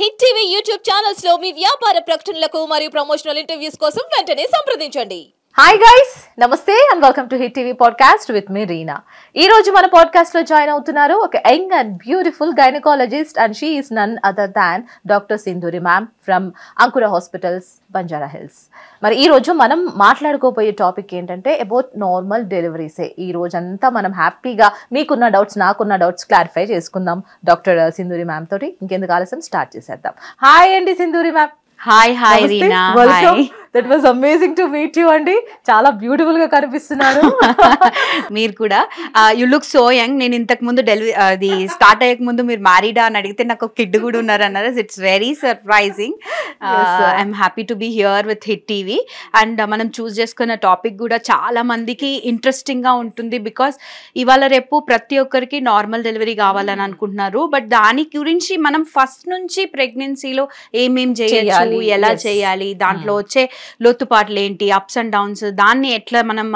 Hit TV YouTube channels లో మీ వ్యాపార ప్రకటనలకు మరియు ప్రమోషనల్ ఇంటర్వ్యూస్ కోసం వెంటనే సంప్రదించండి హాయ్ గైస్ నమస్తే and welcome to Hit TV podcast with మీ రీనా ఈ రోజు మన పాడ్కాస్ట్ లో జాయిన్ అవుతున్నారు ఒక young and beautiful gynaecologist and she is none other than doctor Sindhuri ma'am from Ankura hospitals Banjara Hills మరి ఈ రోజు మనం మాట్లాడుకోబోయే టాపిక్ ఏంటంటే అబౌట్ నార్మల్ డెలివరీసే ఈ రోజంతా మనం హ్యాపీగా మీకున్న డౌట్స్ నాకున్న డౌట్స్ క్లారిఫై చేసుకుందాం డాక్టర్ సింధూరి మ్యామ్ తోటి ఇంకెందుకు ఆలస్యం స్టార్ట్ చేసేద్దాం హాయ్ అండి Sindhuri ma'am hi hi Reena that was amazing to meet you అండి చాలా బ్యూటిఫుల్ గా కనిపిస్తున్నారు మీరు కూడా యు లుక్ సో యంగ్ నేను ఇంతకు ముందు డెలివరీ uh, అది స్టార్ట్ అయ్యక ముందు మీరు మ్యారీడా అని అడిగితే నాకు కిడ్ కూడా ఉన్నారు అన్నారు it's very surprising I'm happy to be here with Hit TV and మనం చూస్ చేసుకున్న టాపిక్ కూడా చాలా మందికి ఇంట్రెస్టింగ్ గా ఉంటుంది బికాస్ ఇవాళ రేపు ప్రతి ఒక్కరికి నార్మల్ డెలివరీ కావాలని అనుకుంటున్నారు బట్ దాని గురించి మనం ఫస్ట్ నుంచి ప్రెగ్నెన్సీలో ఏమేం చేయాలి ఎలా చేయాలి దాంట్లో hmm. వచ్చే లోతుపాట్లు ఏంటి అప్స్ అండ్ డౌన్స్ దాన్ని ఎట్లా మనం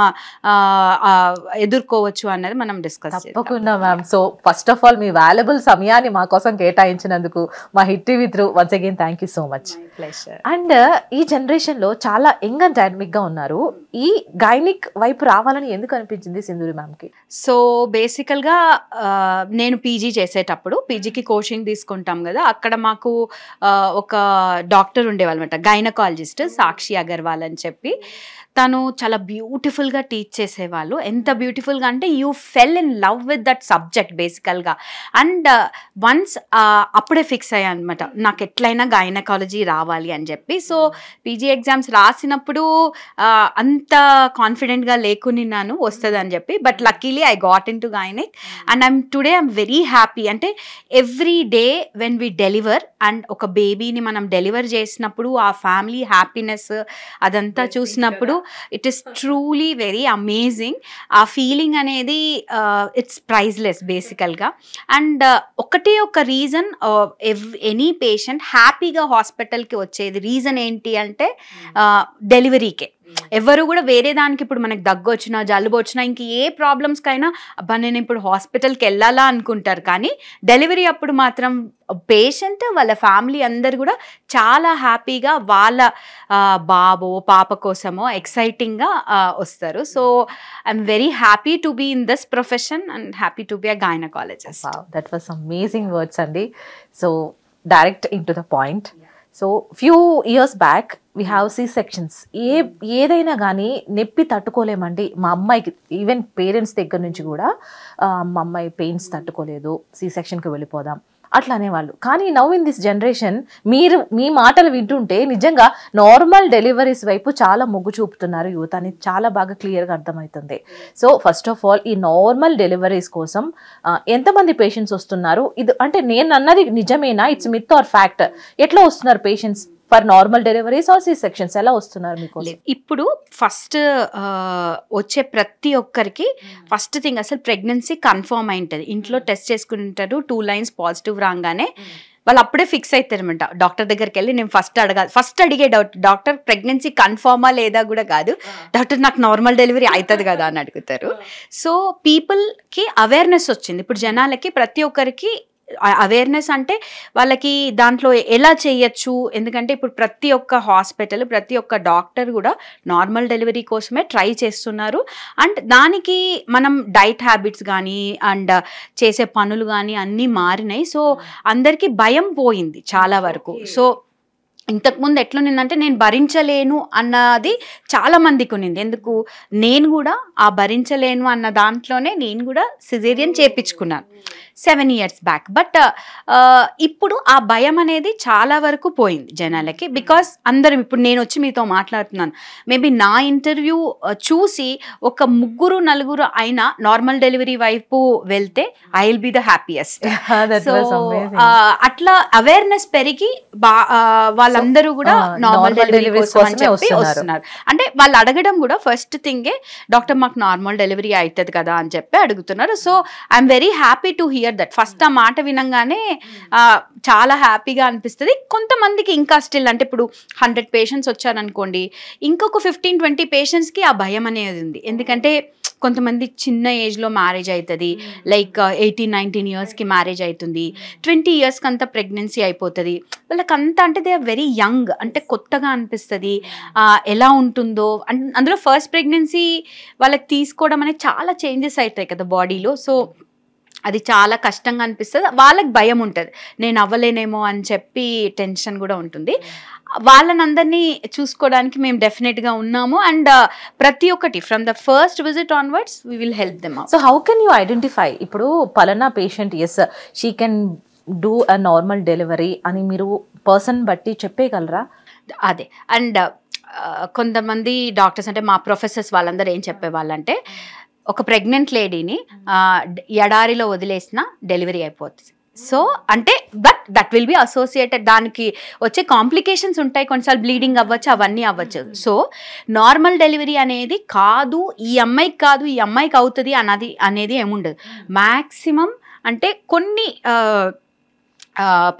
ఎదుర్కోవచ్చు అన్నది మనం డిస్కస్ తప్పకుండా ma'am so first of all మీ వాల్యుబుల్ సమయాన్ని మా కోసం కేటాయించినందుకు మా Hit TV through once again thank you so much and ఈ జనరేషన్లో చాలా యంగ్ అండ్ గా ఉన్నారు ఈ గైనిక్ వైపు రావాలని ఎందుకు అనిపించింది సింధూరి కి సో బేసికల్గా నేను పీజీ చేసేటప్పుడు పీజీకి కోచింగ్ తీసుకుంటాం కదా అక్కడ మాకు ఒక డాక్టర్ ఉండేవాళ్ళమాట గైనకాలజిస్ట్ సాక్షి సాక్షి అగర్వాల్ అని చెప్పి తను చాలా బ్యూటిఫుల్గా టీచ్ చేసేవాళ్ళు ఎంత బ్యూటిఫుల్గా hmm. అంటే you fell in love with that subject బేసికల్గా అండ్ వన్స్ అప్పుడే ఫిక్స్ అయ్యా అనమాట hmm. నాకు ఎట్లయినా గైనకాలజీ రావాలి అని చెప్పి సో పీజీ hmm. ఎగ్జామ్స్ రాసినప్పుడు అంత కాన్ఫిడెంట్గా నాను వస్తుంది అని చెప్పి but luckily I got into gynaec and I'm today I'm very happy అంటే every day when we deliver and ఒక బేబీని మనం డెలివర్ చేసినప్పుడు ఆ ఫ్యామిలీ హ్యాపీనెస్ అదంతా చూసినప్పుడు it is truly very amazing ఆ ఫీలింగ్ అనేది ఇట్స్ ప్రైజ్లెస్ బేసికల్గా అండ్ ఒకటే ఒక రీజన్ ఎనీ పేషెంట్ హ్యాపీగా హాస్పిటల్కి వచ్చేది రీజన్ ఏంటి అంటే డెలివరీకే hmm. uh, ఎవరు కూడా వేరే దానికి ఇప్పుడు మనకి దగ్గు వచ్చినా జలుబు వచ్చినా ఇంక ఏ కైనా అబ్బా నేను ఇప్పుడు హాస్పిటల్కి వెళ్ళాలా అనుకుంటారు కానీ డెలివరీ అప్పుడు మాత్రం పేషెంట్ వాళ్ళ ఫ్యామిలీ అందరు కూడా చాలా హ్యాపీగా వాళ్ళ బాబో పాప కోసమో ఎక్సైటింగ్గా వస్తారు so I'm very happy to be in this profession and happy to be a colleges that was amazing words అండి so direct into the point so few years back we have C sections ఏ ఏదైనా కానీ నొప్పి తట్టుకోలేమండి మా అమ్మాయికి even parents దగ్గర నుంచి కూడా మా అమ్మాయి పెయిన్స్ తట్టుకోలేదు సీ సెక్షన్కి వెళ్ళిపోదాం అట్లా అనేవాళ్ళు కానీ నవ్ ఇన్ దిస్ జనరేషన్ మీరు మీ మాటలు వింటుంటే నిజంగా నార్మల్ డెలివరీస్ వైపు చాలా మొగ్గు చూపుతున్నారు యూత్ అనేది చాలా బాగా క్లియర్గా అర్థమవుతుంది సో ఫస్ట్ ఆఫ్ ఆల్ ఈ నార్మల్ డెలివరీస్ కోసం ఎంతమంది పేషెంట్స్ వస్తున్నారు ఇది అంటే నేను అన్నది నిజమేనా ఇట్స్ మిత్ ఆర్ ఫ్యాక్ట్ ఎట్లా వస్తున్నారు patients for normal deliveries or C sections ఎలా వస్తున్నారు మీకు ఇప్పుడు ఫస్ట్ వచ్చే ప్రతి ఒక్కరికి hmm. ఫస్ట్ థింగ్ అసలు ప్రెగ్నెన్సీ కన్ఫర్మ్ అయి ఉంటుంది ఇంట్లో hmm. టెస్ట్ చేసుకుంటారు టూ లైన్స్ పాజిటివ్ రాగానే hmm. వాళ్ళు అప్పుడే ఫిక్స్ అవుతారు అనమాట డాక్టర్ దగ్గరికి వెళ్ళి నేను ఫస్ట్ అడగాలి ఫస్ట్ అడిగే డౌట్ డాక్టర్ ప్రెగ్నెన్సీ కన్ఫర్మా లేదా కూడా కాదు డాక్టర్ నాకు నార్మల్ డెలివరీ అవుతుంది కదా అని అడుగుతారు సో పీపుల్కి అవేర్నెస్ వచ్చింది ఇప్పుడు జనాలకి ప్రతి ఒక్కరికి అవేర్నెస్ అంటే వాళ్ళకి దాంట్లో ఎలా చేయొచ్చు ఎందుకంటే ఇప్పుడు ప్రతి ఒక్క హాస్పిటల్ ప్రతి ఒక్క డాక్టర్ కూడా నార్మల్ డెలివరీ కోసమే ట్రై చేస్తున్నారు అండ్ దానికి మనం డైట్ హ్యాబిట్స్ కానీ అండ్ చేసే పనులు కానీ అన్నీ మారినాయి సో అందరికీ భయం పోయింది చాలా వరకు సో ఇంతకుముందు ఎట్లుండిందంటే నేను భరించలేను అన్నది చాలా మందికి ఉన్నింది ఎందుకు నేను కూడా ఆ భరించలేను అన్న దాంట్లోనే నేను కూడా సిజేరియన్ చేపించుకున్నాను సెవెన్ ఇయర్స్ బ్యాక్ బట్ ఇప్పుడు ఆ భయం అనేది చాలా వరకు పోయింది జనాలకి hmm. బికాస్ అందరం ఇప్పుడు నేను వచ్చి మీతో మాట్లాడుతున్నాను మేబీ నా ఇంటర్వ్యూ చూసి ఒక ముగ్గురు నలుగురు అయినా నార్మల్ డెలివరీ వైపు వెళ్తే I will be the happiest so అట్లా అవేర్నెస్ పెరిగి బా వాళ్ళందరూ కూడా నార్మల్ డెలివరీ కోసం చెప్పి వస్తున్నారు అంటే వాళ్ళు అడగడం కూడా ఫస్ట్ థింగే డాక్టర్ మాకు నార్మల్ డెలివరీ అవుతుంది కదా అని చెప్పి అడుగుతున్నారు so I'm very happy to hear hear that first ఆ మాట వినంగానే hmm. చాలా హ్యాపీగా అనిపిస్తుంది కొంతమందికి ఇంకా స్టిల్ అంటే ఇప్పుడు హండ్రెడ్ పేషెంట్స్ వచ్చారనుకోండి ఇంకొక ఫిఫ్టీన్ ట్వంటీ పేషెంట్స్కి ఆ భయం అనేది ఉంది ఎందుకంటే కొంతమంది చిన్న ఏజ్లో మ్యారేజ్ అవుతుంది లైక్ ఎయిటీన్ నైన్టీన్ ఇయర్స్కి మ్యారేజ్ అవుతుంది ట్వంటీ ఇయర్స్కి అంతా ప్రెగ్నెన్సీ అయిపోతుంది వాళ్ళకి అంతా అంటే దే ఆర్ వెరీ యంగ్ అంటే కొత్తగా అనిపిస్తుంది hmm. ఎలా ఉంటుందో అందులో ఫస్ట్ ప్రెగ్నెన్సీ వాళ్ళకి తీసుకోవడం అనేది చాలా చేంజెస్ అవుతాయి కదా బాడీలో సో అది చాలా కష్టంగా అనిపిస్తుంది వాళ్ళకి భయం ఉంటుంది నేను అవ్వలేనేమో అని చెప్పి టెన్షన్ కూడా ఉంటుంది hmm. వాళ్ళనందరినీ చూసుకోవడానికి మేము డెఫినెట్గా ఉన్నాము అండ్ uh, ప్రతి ఒక్కటి from the first visit onwards we will help them so how can you identify ఇప్పుడు పలానా patient as she can do a normal delivery అని మీరు పర్సన్ బట్టి చెప్పేయగలరా అదే అండ్ uh, కొంతమంది డాక్టర్స్ అంటే మా ప్రొఫెసర్స్ వాళ్ళందరూ ఏం చెప్పేవాళ్ళంటే hmm. ఒక ప్రెగ్నెంట్ లేడీని hmm. ఎడారిలో వదిలేసిన డెలివరీ అయిపోతుంది సో అంటే but that will be associated దానికి వచ్చే కాంప్లికేషన్స్ ఉంటాయి కొన్నిసార్లు బ్లీడింగ్ అవ్వచ్చు అవన్నీ అవ్వచ్చు సో నార్మల్ డెలివరీ అనేది కాదు ఈ అమ్మాయికి కాదు ఈ అమ్మాయికి అవుతుంది అన్నది అనేది ఏముండదు మ్యాక్సిమం hmm. అంటే కొన్ని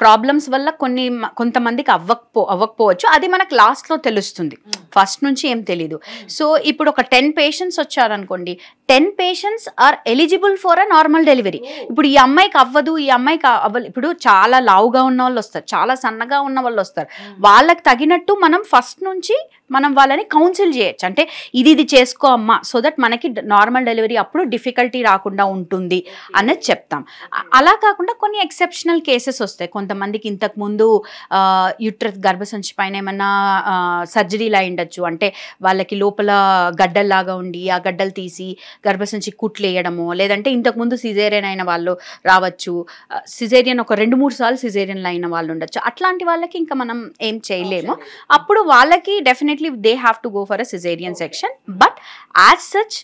ప్రాబ్లమ్స్ వల్ల కొన్ని కొంతమందికి అవ్వకపో అవ్వకపోవచ్చు అది మనకు లాస్ట్లో తెలుస్తుంది ఫస్ట్ hmm. నుంచి ఏం తెలీదు సో ఇప్పుడు ఒక టెన్ పేషెంట్స్ వచ్చారనుకోండి ten patients are eligible for a normal delivery ఇప్పుడు ఈ అమ్మాయికి అవ్వదు ఈ అమ్మాయికి అవ్వదు ఇప్పుడు చాలా లావుగా ఉన్న వాళ్ళు వస్తారు చాలా సన్నగా ఉన్న వాళ్ళు వస్తారు hmm. వాళ్ళకి తగినట్టు మనం ఫస్ట్ నుంచి మనం వాళ్ళని కౌన్సిల్ చేయొచ్చు అంటే ఇది ఇది చేసుకో అమ్మ సో దట్ మనకి నార్మల్ డెలివరీ అప్పుడు డిఫికల్టీ రాకుండా ఉంటుంది అన్నది చెప్తాం hmm. అలా కాకుండా కొన్ని ఎక్సెప్షనల్ కేసెస్ వస్తాయి కొంతమందికి ఇంతకుముందు యుట్రస్ గర్భసంచి పైన ఏమన్నా సర్జరీలు అయి ఉండొచ్చు అంటే వాళ్ళకి లోపల గడ్డల్లాగా ఉండి ఆ గడ్డలు తీసి గర్భసంచి కుట్లేయడము లేదంటే ఇంతకుముందు సిజేరియన్ అయిన వాళ్ళు రావచ్చు సిజేరియన్ ఒక రెండు మూడు సార్లు సిజేరియన్లు అయిన వాళ్ళు ఉండొచ్చు అట్లాంటి వాళ్ళకి ఇంకా మనం ఏం చేయలేము అప్పుడు వాళ్ళకి definitely they have to go for a caesarean section but as such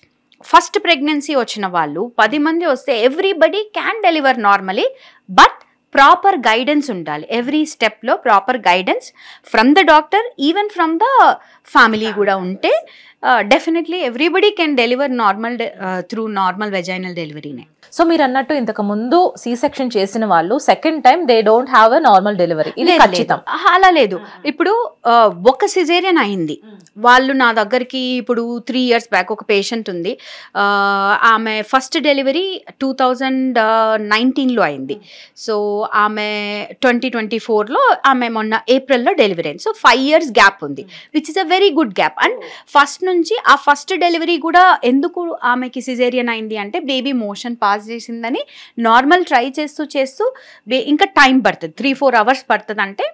first pregnancy వచ్చిన వాళ్ళు పది మంది వస్తే everybody can deliver normally but proper guidance ఉండాలి ఎవ్రీ స్టెప్లో proper guidance from the doctor even from the family కూడా ఉంటే Uh, definitely everybody can deliver normal de uh, through normal vaginal delivery. So మీరు అన్నట్టు ఇంతకు ముందు సి సెక్షన్ చేసిన వాళ్ళు second time they don't have a normal delivery ఇది ఖచ్చితం అలా లేదు ఇప్పుడు ఒక సిజేరియన్ అయింది వాళ్ళు నా దగ్గరికి ఇప్పుడు త్రీ ఇయర్స్ బ్యాక్ ఒక పేషెంట్ ఉంది ఆమె ఫస్ట్ డెలివరీ టూ థౌజండ్ నైన్టీన్లో అయింది సో ఆమె ట్వంటీ ట్వంటీ ఫోర్లో ఆమె మొన్న ఏప్రిల్లో డెలివరీ అయింది సో ఫైవ్ ఇయర్స్ గ్యాప్ ఉంది which is a very good gap and first నుంచి ఆ ఫస్ట్ డెలివరీ కూడా ఎందుకు ఆమెకి సిజేరియన్ అయింది అంటే బేబీ మోషన్ పాస్ చేసిందని నార్మల్ ట్రై చేస్తూ చేస్తూ ఇంకా టైం పడుతుంది త్రీ ఫోర్ అవర్స్ పడుతుంది అంటే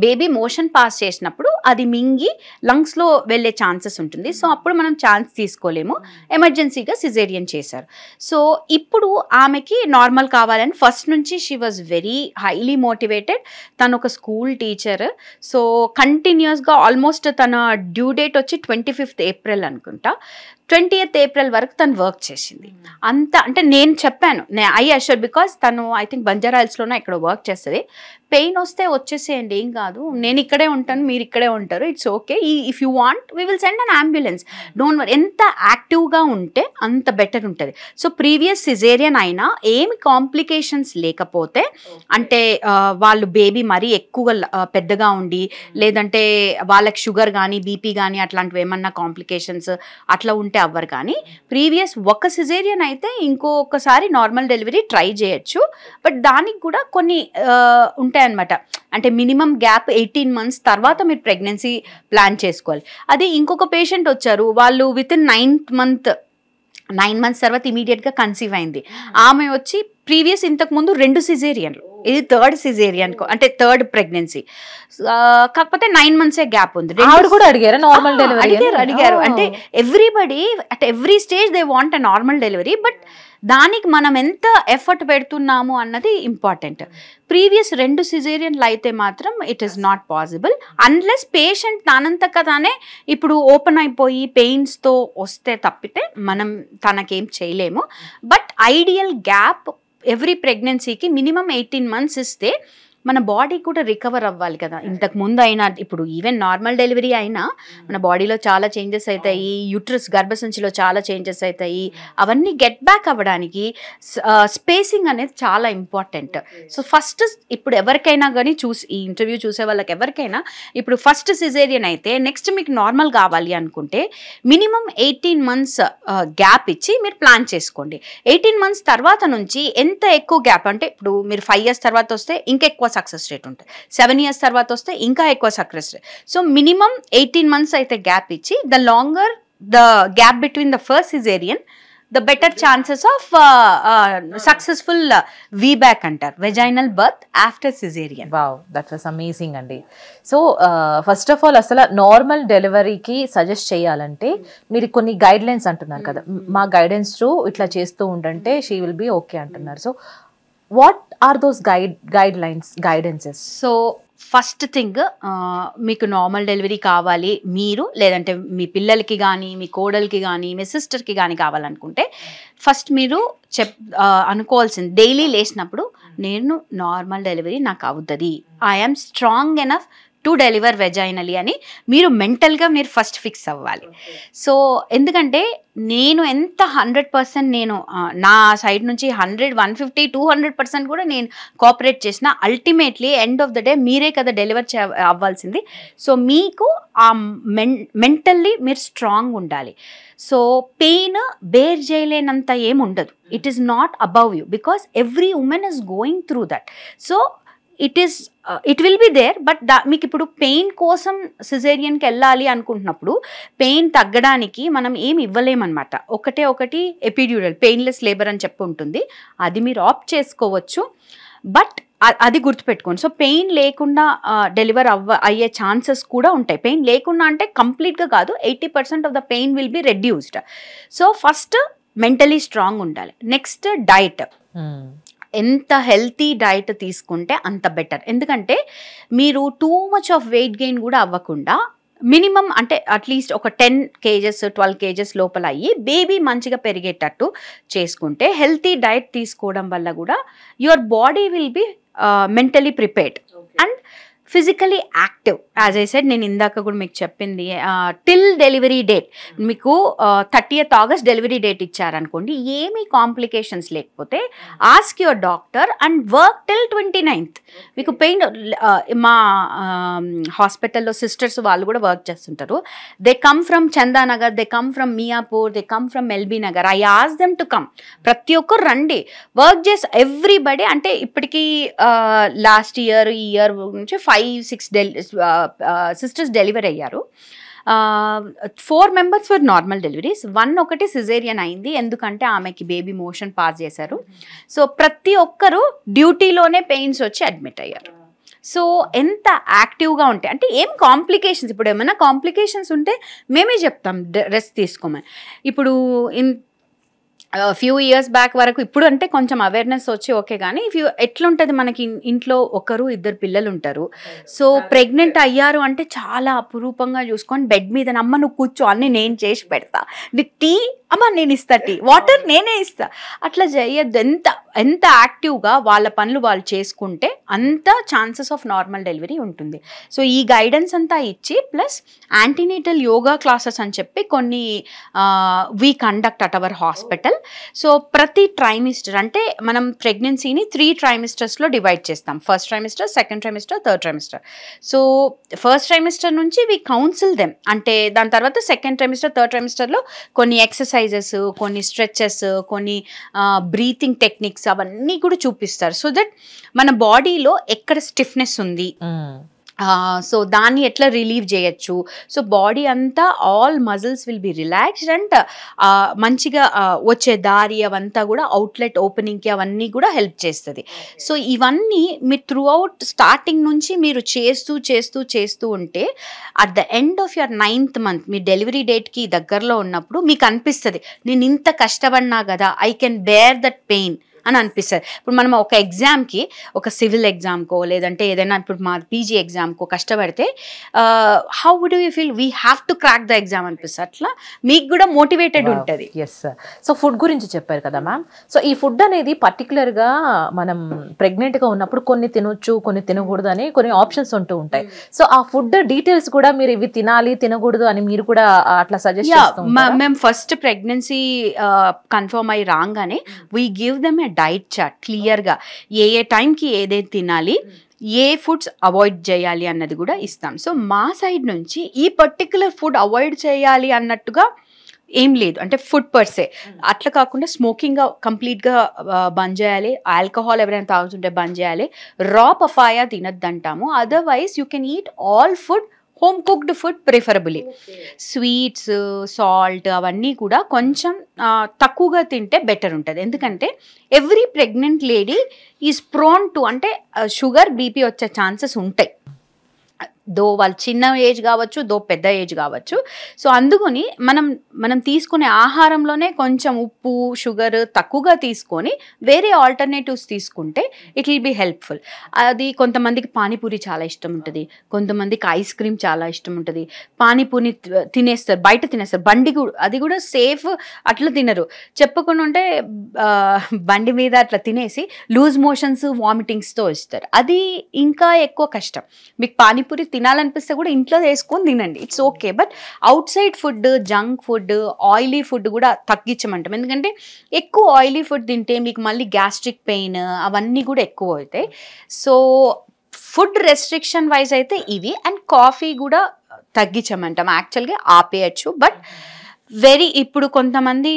బేబీ మోషన్ పాస్ చేసినప్పుడు అది మింగి లంగ్స్లో వెళ్ళే ఛాన్సెస్ ఉంటుంది సో అప్పుడు మనం ఛాన్స్ తీసుకోలేము ఎమర్జెన్సీగా సిజేరియన్ చేశారు సో ఇప్పుడు ఆమెకి నార్మల్ కావాలని ఫస్ట్ నుంచి she was very highly motivated తను ఒక స్కూల్ టీచర్ సో కంటిన్యూస్గా ఆల్మోస్ట్ తన డ్యూ డేట్ వచ్చి ట్వంటీ ఫిఫ్త్ ఏప్రిల్ అనుకుంటా ట్వంటీ ఏప్రిల్ వరకు తను వర్క్ చేసింది అంత అంటే నేను చెప్పాను నేను ఐ అష్యూర్ బికాస్ తను ఐ థింక్ బంజారాయిల్స్లోనే ఇక్కడ వర్క్ చేస్తుంది పెయిన్ వస్తే వచ్చేసేయండి ఏం కాదు నేను ఇక్కడే ఉంటాను మీరు ఇక్కడే ఉంటారు ఇట్స్ ఓకే ఈ if you want we will send an ambulance don't worry ఎంత యాక్టివ్గా ఉంటే అంత బెటర్ ఉంటుంది సో ప్రీవియస్ సిజేరియన్ అయినా ఏమి కాంప్లికేషన్స్ లేకపోతే అంటే వాళ్ళు బేబీ మరీ ఎక్కువగా పెద్దగా ఉండి hmm. లేదంటే వాళ్ళకి షుగర్ కానీ బీపీ కానీ అట్లాంటివి ఏమన్నా కాంప్లికేషన్స్ అట్లా ఉంటే అంటే అవ్వరు కానీ ప్రీవియస్ ఒక్క సిజేరియన్ అయితే ఇంకొకసారి నార్మల్ డెలివరీ ట్రై చేయొచ్చు బట్ దానికి కూడా కొన్ని ఉంటాయన్నమాట అంటే మినిమం గ్యాప్ ఎయిటీన్ మంత్స్ తర్వాత మీరు ప్రెగ్నెన్సీ ప్లాన్ చేసుకోవాలి అదే ఇంకొక పేషెంట్ వచ్చారు వాళ్ళు within ninth month nine months తర్వాత ఇమీడియట్గా కన్సీవ్ అయింది hmm. ఆమె వచ్చి ప్రీవియస్ ఇంతకుముందు రెండు సిజేరియన్లు ఇది థర్డ్ సిజేరియన్ hmm. అంటే థర్డ్ ప్రెగ్నెన్సీ కాకపోతే నైన్ మంత్స్ ఏ గ్యాప్ ఉంది కూడా అడిగారు నార్మల్ డెలివరీ అడిగారు అడిగారు oh. అంటే everybody at every stage they want a normal delivery but దానికి మనం ఎంత ఎఫర్ట్ పెడుతున్నాము అన్నది ఇంపార్టెంట్ ప్రీవియస్ hmm. రెండు సిజేరియన్లు అయితే మాత్రం it is not possible unless patient తనంతక తానే ఇప్పుడు ఓపెన్ అయిపోయి పెయిన్స్తో వస్తే తప్పితే మనం తనకేం చేయలేము but ideal gap every pregnancy ki minimum 18 months is there మన బాడీ కూడా రికవర్ అవ్వాలి కదా ఇంతకు ముందు అయినా ఇప్పుడు ఈవెన్ నార్మల్ డెలివరీ అయినా hmm. మన బాడీలో చాలా చేంజెస్ అవుతాయి యూట్రస్ గర్భసంచిలో చాలా చేంజెస్ అవుతాయి hmm. అవన్నీ గెట్ బ్యాక్ అవ్వడానికి స్పేసింగ్ అనేది చాలా ఇంపార్టెంట్ సో ఫస్ట్ ఇప్పుడు ఎవరికైనా కానీ చూసి ఈ ఇంటర్వ్యూ చూసే వాళ్ళకి ఎవరికైనా ఇప్పుడు ఫస్ట్ సిజేరియన్ అయితే నెక్స్ట్ మీకు నార్మల్ కావాలి అనుకుంటే మినిమం ఎయిటీన్ మంత్స్ గ్యాప్ ఇచ్చి మీరు ప్లాన్ చేసుకోండి ఎయిటీన్ మంత్స్ తర్వాత నుంచి ఎంత ఎక్కువ గ్యాప్ అంటే ఇప్పుడు మీరు ఫైవ్ ఇయర్స్ తర్వాత వస్తే ఇంకెక్కువ సక్సెస్ రేట్ ఉంటుంది సెవెన్ ఇయర్స్ తర్వాత వస్తే ఇంకా ఎక్కువ success rate so minimum eighteen months అయితే గ్యాప్ ఇచ్చి the longer the gap between the first caesarean the better chances of successful VBAC అంటారు vaginal birth after caesarean wow that was amazing అండి so first of all అసలు normal డెలివరీకి suggest చేయాలంటే మీరు కొన్ని guide lines అంటున్నారు కదా hmm. మా గైడెన్స్ ఇట్లా చేస్తూ ఉండంటే షీ విల్ బీ ఓకే అంటున్నారు so what are those guide guidelines guidances so first thing మీకు నార్మల్ డెలివరీ కావాలి మీరు లేదంటే మీ పిల్లలకి కానీ మీ కోడలికి కానీ మీ సిస్టర్కి కానీ కావాలనుకుంటే ఫస్ట్ మీరు చెప్ అనుకోవాల్సింది డైలీ లేచినప్పుడు నేను నార్మల్ డెలివరీ నాకు అవుతుంది I'm strong enough to deliver vaginally అని మీరు మెంటల్గా మీరు ఫస్ట్ ఫిక్స్ అవ్వాలి సో ఎందుకంటే నేను ఎంత హండ్రెడ్ పర్సెంట్ నేను నా సైడ్ నుంచి hundred one fifty two hundred percent కూడా నేను కోఆపరేట్ చేసిన ultimately end of the day మీరే కదా డెలివర్ చే అవ్వాల్సింది సో మీకు ఆ మెన్ మెంటల్లీ మీరు స్ట్రాంగ్ ఉండాలి సో పెయిన్ బేర్ చేయలేనంత ఏమి ఉండదు it is not above you because every women is going through that so it is it will be there but దా మీకు ఇప్పుడు పెయిన్ కోసం సిజేరియన్కి వెళ్ళాలి అనుకుంటున్నప్పుడు పెయిన్ తగ్గడానికి మనం ఏం ఇవ్వలేమన్నమాట ఒకటే ఒకటి ఎపిడ్యూరల్ పెయిన్లెస్ లేబర్ అని చెప్పి ఉంటుంది అది మీరు ఆప్ చేసుకోవచ్చు బట్ అది గుర్తుపెట్టుకోండి సో పెయిన్ లేకుండా డెలివర్ అవ్వ అయ్యే ఛాన్సెస్ కూడా ఉంటాయి పెయిన్ లేకుండా అంటే కంప్లీట్గా కాదు eighty percent of the pain will be reduced so first mentally strong ఉండాలి నెక్స్ట్ డైట్ ఎంత హెల్తీ డైట్ తీసుకుంటే అంత బెటర్ ఎందుకంటే మీరు too much of weight gain కూడా అవ్వకుండా మినిమం అంటే అట్లీస్ట్ ఒక టెన్ కేజెస్ ట్వెల్వ్ కేజెస్ లోపల అయ్యి బేబీ మంచిగా పెరిగేటట్టు చేసుకుంటే హెల్తీ డైట్ తీసుకోవడం వల్ల కూడా your body will be mentally prepared and physically active as I said నేను ఇందాక కూడా మీకు చెప్పింది టిల్ డెలివరీ డేట్ మీకు థర్టీయత్ ఆగస్ట్ డెలివరీ డేట్ ఇచ్చారనుకోండి ఏమీ కాంప్లికేషన్స్ లేకపోతే ask your doctor and work till twenty ninth మీకు పెయిన్ మా హాస్పిటల్లో సిస్టర్స్ వాళ్ళు కూడా వర్క్ చేస్తుంటారు they come from Chandanagar they come from Miyapur they come from LB Nagar I ask them to come ప్రతి ఒక్కరు రండి వర్క్ చేసి ఎవ్రీబడి అంటే ఇప్పటికీ లాస్ట్ ఇయర్ ఈ ఇయర్ నుంచి ఫైవ్ ఫైవ్ సిక్స్ డెలి సిస్టర్స్ డెలివరీ అయ్యారు four members for normal deliveries one ఒకటి సిజేరియన్ అయింది ఎందుకంటే ఆమెకి బేబీ మోషన్ పాస్ చేశారు సో ప్రతి ఒక్కరు డ్యూటీలోనే పెయిన్స్ వచ్చి అడ్మిట్ అయ్యారు సో ఎంత యాక్టివ్గా ఉంటాయి అంటే ఏం కాంప్లికేషన్స్ ఇప్పుడు ఏమైనా కాంప్లికేషన్స్ ఉంటే మేమే చెప్తాం రెస్ట్ తీసుకోమని ఇప్పుడు ఇన్ ఫ్యూ ఇయర్స్ బ్యాక్ వరకు ఇప్పుడు అంటే కొంచెం అవేర్నెస్ వచ్చి ఓకే కానీ ఫ్యూ ఎట్లుంటుంది మనకి ఇంట్లో ఒకరు ఇద్దరు పిల్లలు ఉంటారు సో ప్రెగ్నెంట్ అయ్యారు అంటే చాలా అపురూపంగా చూసుకొని బెడ్ మీద నమ్మ నువ్వు కూర్చో అన్ని నేను చేసి పెడతా టీ అమ్మ నేను ఇస్తా టీ వాటర్ నేనే ఇస్తా అట్లా చేయొద్దు ఎంత ఎంత యాక్టివ్గా వాళ్ళ పనులు వాళ్ళు చేసుకుంటే అంత ఛాన్సెస్ ఆఫ్ నార్మల్ డెలివరీ ఉంటుంది సో ఈ గైడెన్స్ అంతా ఇచ్చి ప్లస్ యాంటీనేటల్ యోగా క్లాసెస్ అని చెప్పి కొన్ని we conduct at our hospital so ప్రతి ట్రైమిస్టర్ అంటే మనం ప్రెగ్నెన్సీని త్రీ ట్రైమిస్టర్స్లో డివైడ్ చేస్తాం first trimester second trimester third trimester so first trimester నుంచి వీ కౌన్సిల్ దెమ్ అంటే దాని తర్వాత సెకండ్ ట్రైమిస్టర్ థర్డ్ ట్రైమిస్టర్లో కొన్ని ఎక్సర్సైజ్ ఎక్సర్సైజెస్ కొన్ని స్ట్రెచెస్ కొన్ని బ్రీతింగ్ టెక్నిక్స్ అవన్నీ కూడా చూపిస్తారు సో దట్ మన బాడీలో ఎక్కడ స్టిఫ్నెస్ ఉంది సో దాన్ని ఎట్లా రిలీవ్ చేయొచ్చు సో బాడీ అంతా all muscles will be relaxed and మంచిగా వచ్చే దారి అవంతా కూడా అవుట్లెట్ ఓపెనింగ్కి అవన్నీ కూడా హెల్ప్ చేస్తుంది సో ఇవన్నీ మీరు త్రూ అవుట్ స్టార్టింగ్ నుంచి మీరు చేస్తూ చేస్తూ చేస్తూ ఉంటే at the end of your ninth month మీ డెలివరీ డేట్కి దగ్గరలో ఉన్నప్పుడు మీకు అనిపిస్తుంది నేను ఇంత కష్టపడినా కదా I can bear that pain అని అనిపిస్తుంది ఇప్పుడు మనం ఒక ఎగ్జామ్కి ఒక సివిల్ ఎగ్జామ్కో లేదంటే ఏదైనా ఇప్పుడు మా పీజీ ఎగ్జామ్కో కష్టపడితే how would you feel we have to crack the exam అనిపిస్తుంది అట్లా మీకు కూడా మోటివేటెడ్ ఉంటుంది ఎస్ సార్ సో ఫుడ్ గురించి చెప్పారు కదా మ్యామ్ సో ఈ ఫుడ్ అనేది పర్టికులర్గా మనం ప్రెగ్నెంట్గా ఉన్నప్పుడు కొన్ని తినొచ్చు కొన్ని తినకూడదు అని కొన్ని ఆప్షన్స్ ఉంటూ ఉంటాయి సో hmm. ఆ ఫుడ్ డీటెయిల్స్ కూడా మీరు ఇవి తినాలి తినకూడదు అని మీరు కూడా అట్లా సజెస్ట్ మేము ఫస్ట్ ప్రెగ్నెన్సీ కన్ఫర్మ్ అయ్యి రాగానే we give them diet chart క్లియర్గా ఏ ఏ టైంకి ఏదేది తినాలి ఏ ఫుడ్స్ అవాయిడ్ చేయాలి అన్నది కూడా ఇస్తాం సో మా సైడ్ నుంచి ఈ పర్టికులర్ ఫుడ్ అవాయిడ్ చేయాలి అన్నట్టుగా ఏం లేదు అంటే ఫుడ్ పర్సే అట్లా కాకుండా స్మోకింగ్గా కంప్లీట్గా బంద్ చేయాలి ఆల్కహాల్ ఎవరైనా తాగుతుంటే బంద్ చేయాలి రా పఫాయా అంటాము otherwise you can eat all food home cooked food preferably sweets salt అవన్నీ కూడా కొంచెం తక్కువగా తింటే బెటర్ ఉంటుంది ఎందుకంటే every pregnant lady is prone to అంటే షుగర్ బీపీ వచ్చే ఛాన్సెస్ ఉంటాయి దో వాళ్ళు చిన్న ఏజ్ కావచ్చు దో పెద్ద ఏజ్ కావచ్చు సో అందుకొని మనం మనం తీసుకునే ఆహారంలోనే కొంచెం ఉప్పు షుగర్ తక్కువగా తీసుకొని వేరే ఆల్టర్నేటివ్స్ తీసుకుంటే ఇట్ విల్ బి హెల్ప్ఫుల్ అది కొంతమందికి పానీపూరి చాలా ఇష్టం ఉంటుంది కొంతమందికి ఐస్ క్రీమ్ చాలా ఇష్టం ఉంటుంది పానీపూరిని తినేస్తారు బయట తినేస్తారు బండి కూడా అది కూడా సేఫ్ అట్లా తినరు చెప్పకుండా ఉంటే బండి మీద అట్లా తినేసి లూజ్ మోషన్స్ వామిటింగ్స్తో వస్తారు అది ఇంకా ఎక్కువ కష్టం మీకు పానీపూరి తినాలనిపిస్తే కూడా ఇంట్లో వేసుకొని తినండి it's okay but outside food junk food oily food కూడా తగ్గించమంటాం ఎందుకంటే ఎక్కువ ఆయిలీ ఫుడ్ తింటే మీకు మళ్ళీ గ్యాస్ట్రిక్ పెయిన్ అవన్నీ కూడా ఎక్కువ అవుతాయి సో ఫుడ్ రెస్ట్రిక్షన్ వైజ్ అయితే ఇవి అండ్ కాఫీ కూడా తగ్గించమంటాం యాక్చువల్గా ఆపేయచ్చు బట్ వెరీ ఇప్పుడు కొంతమంది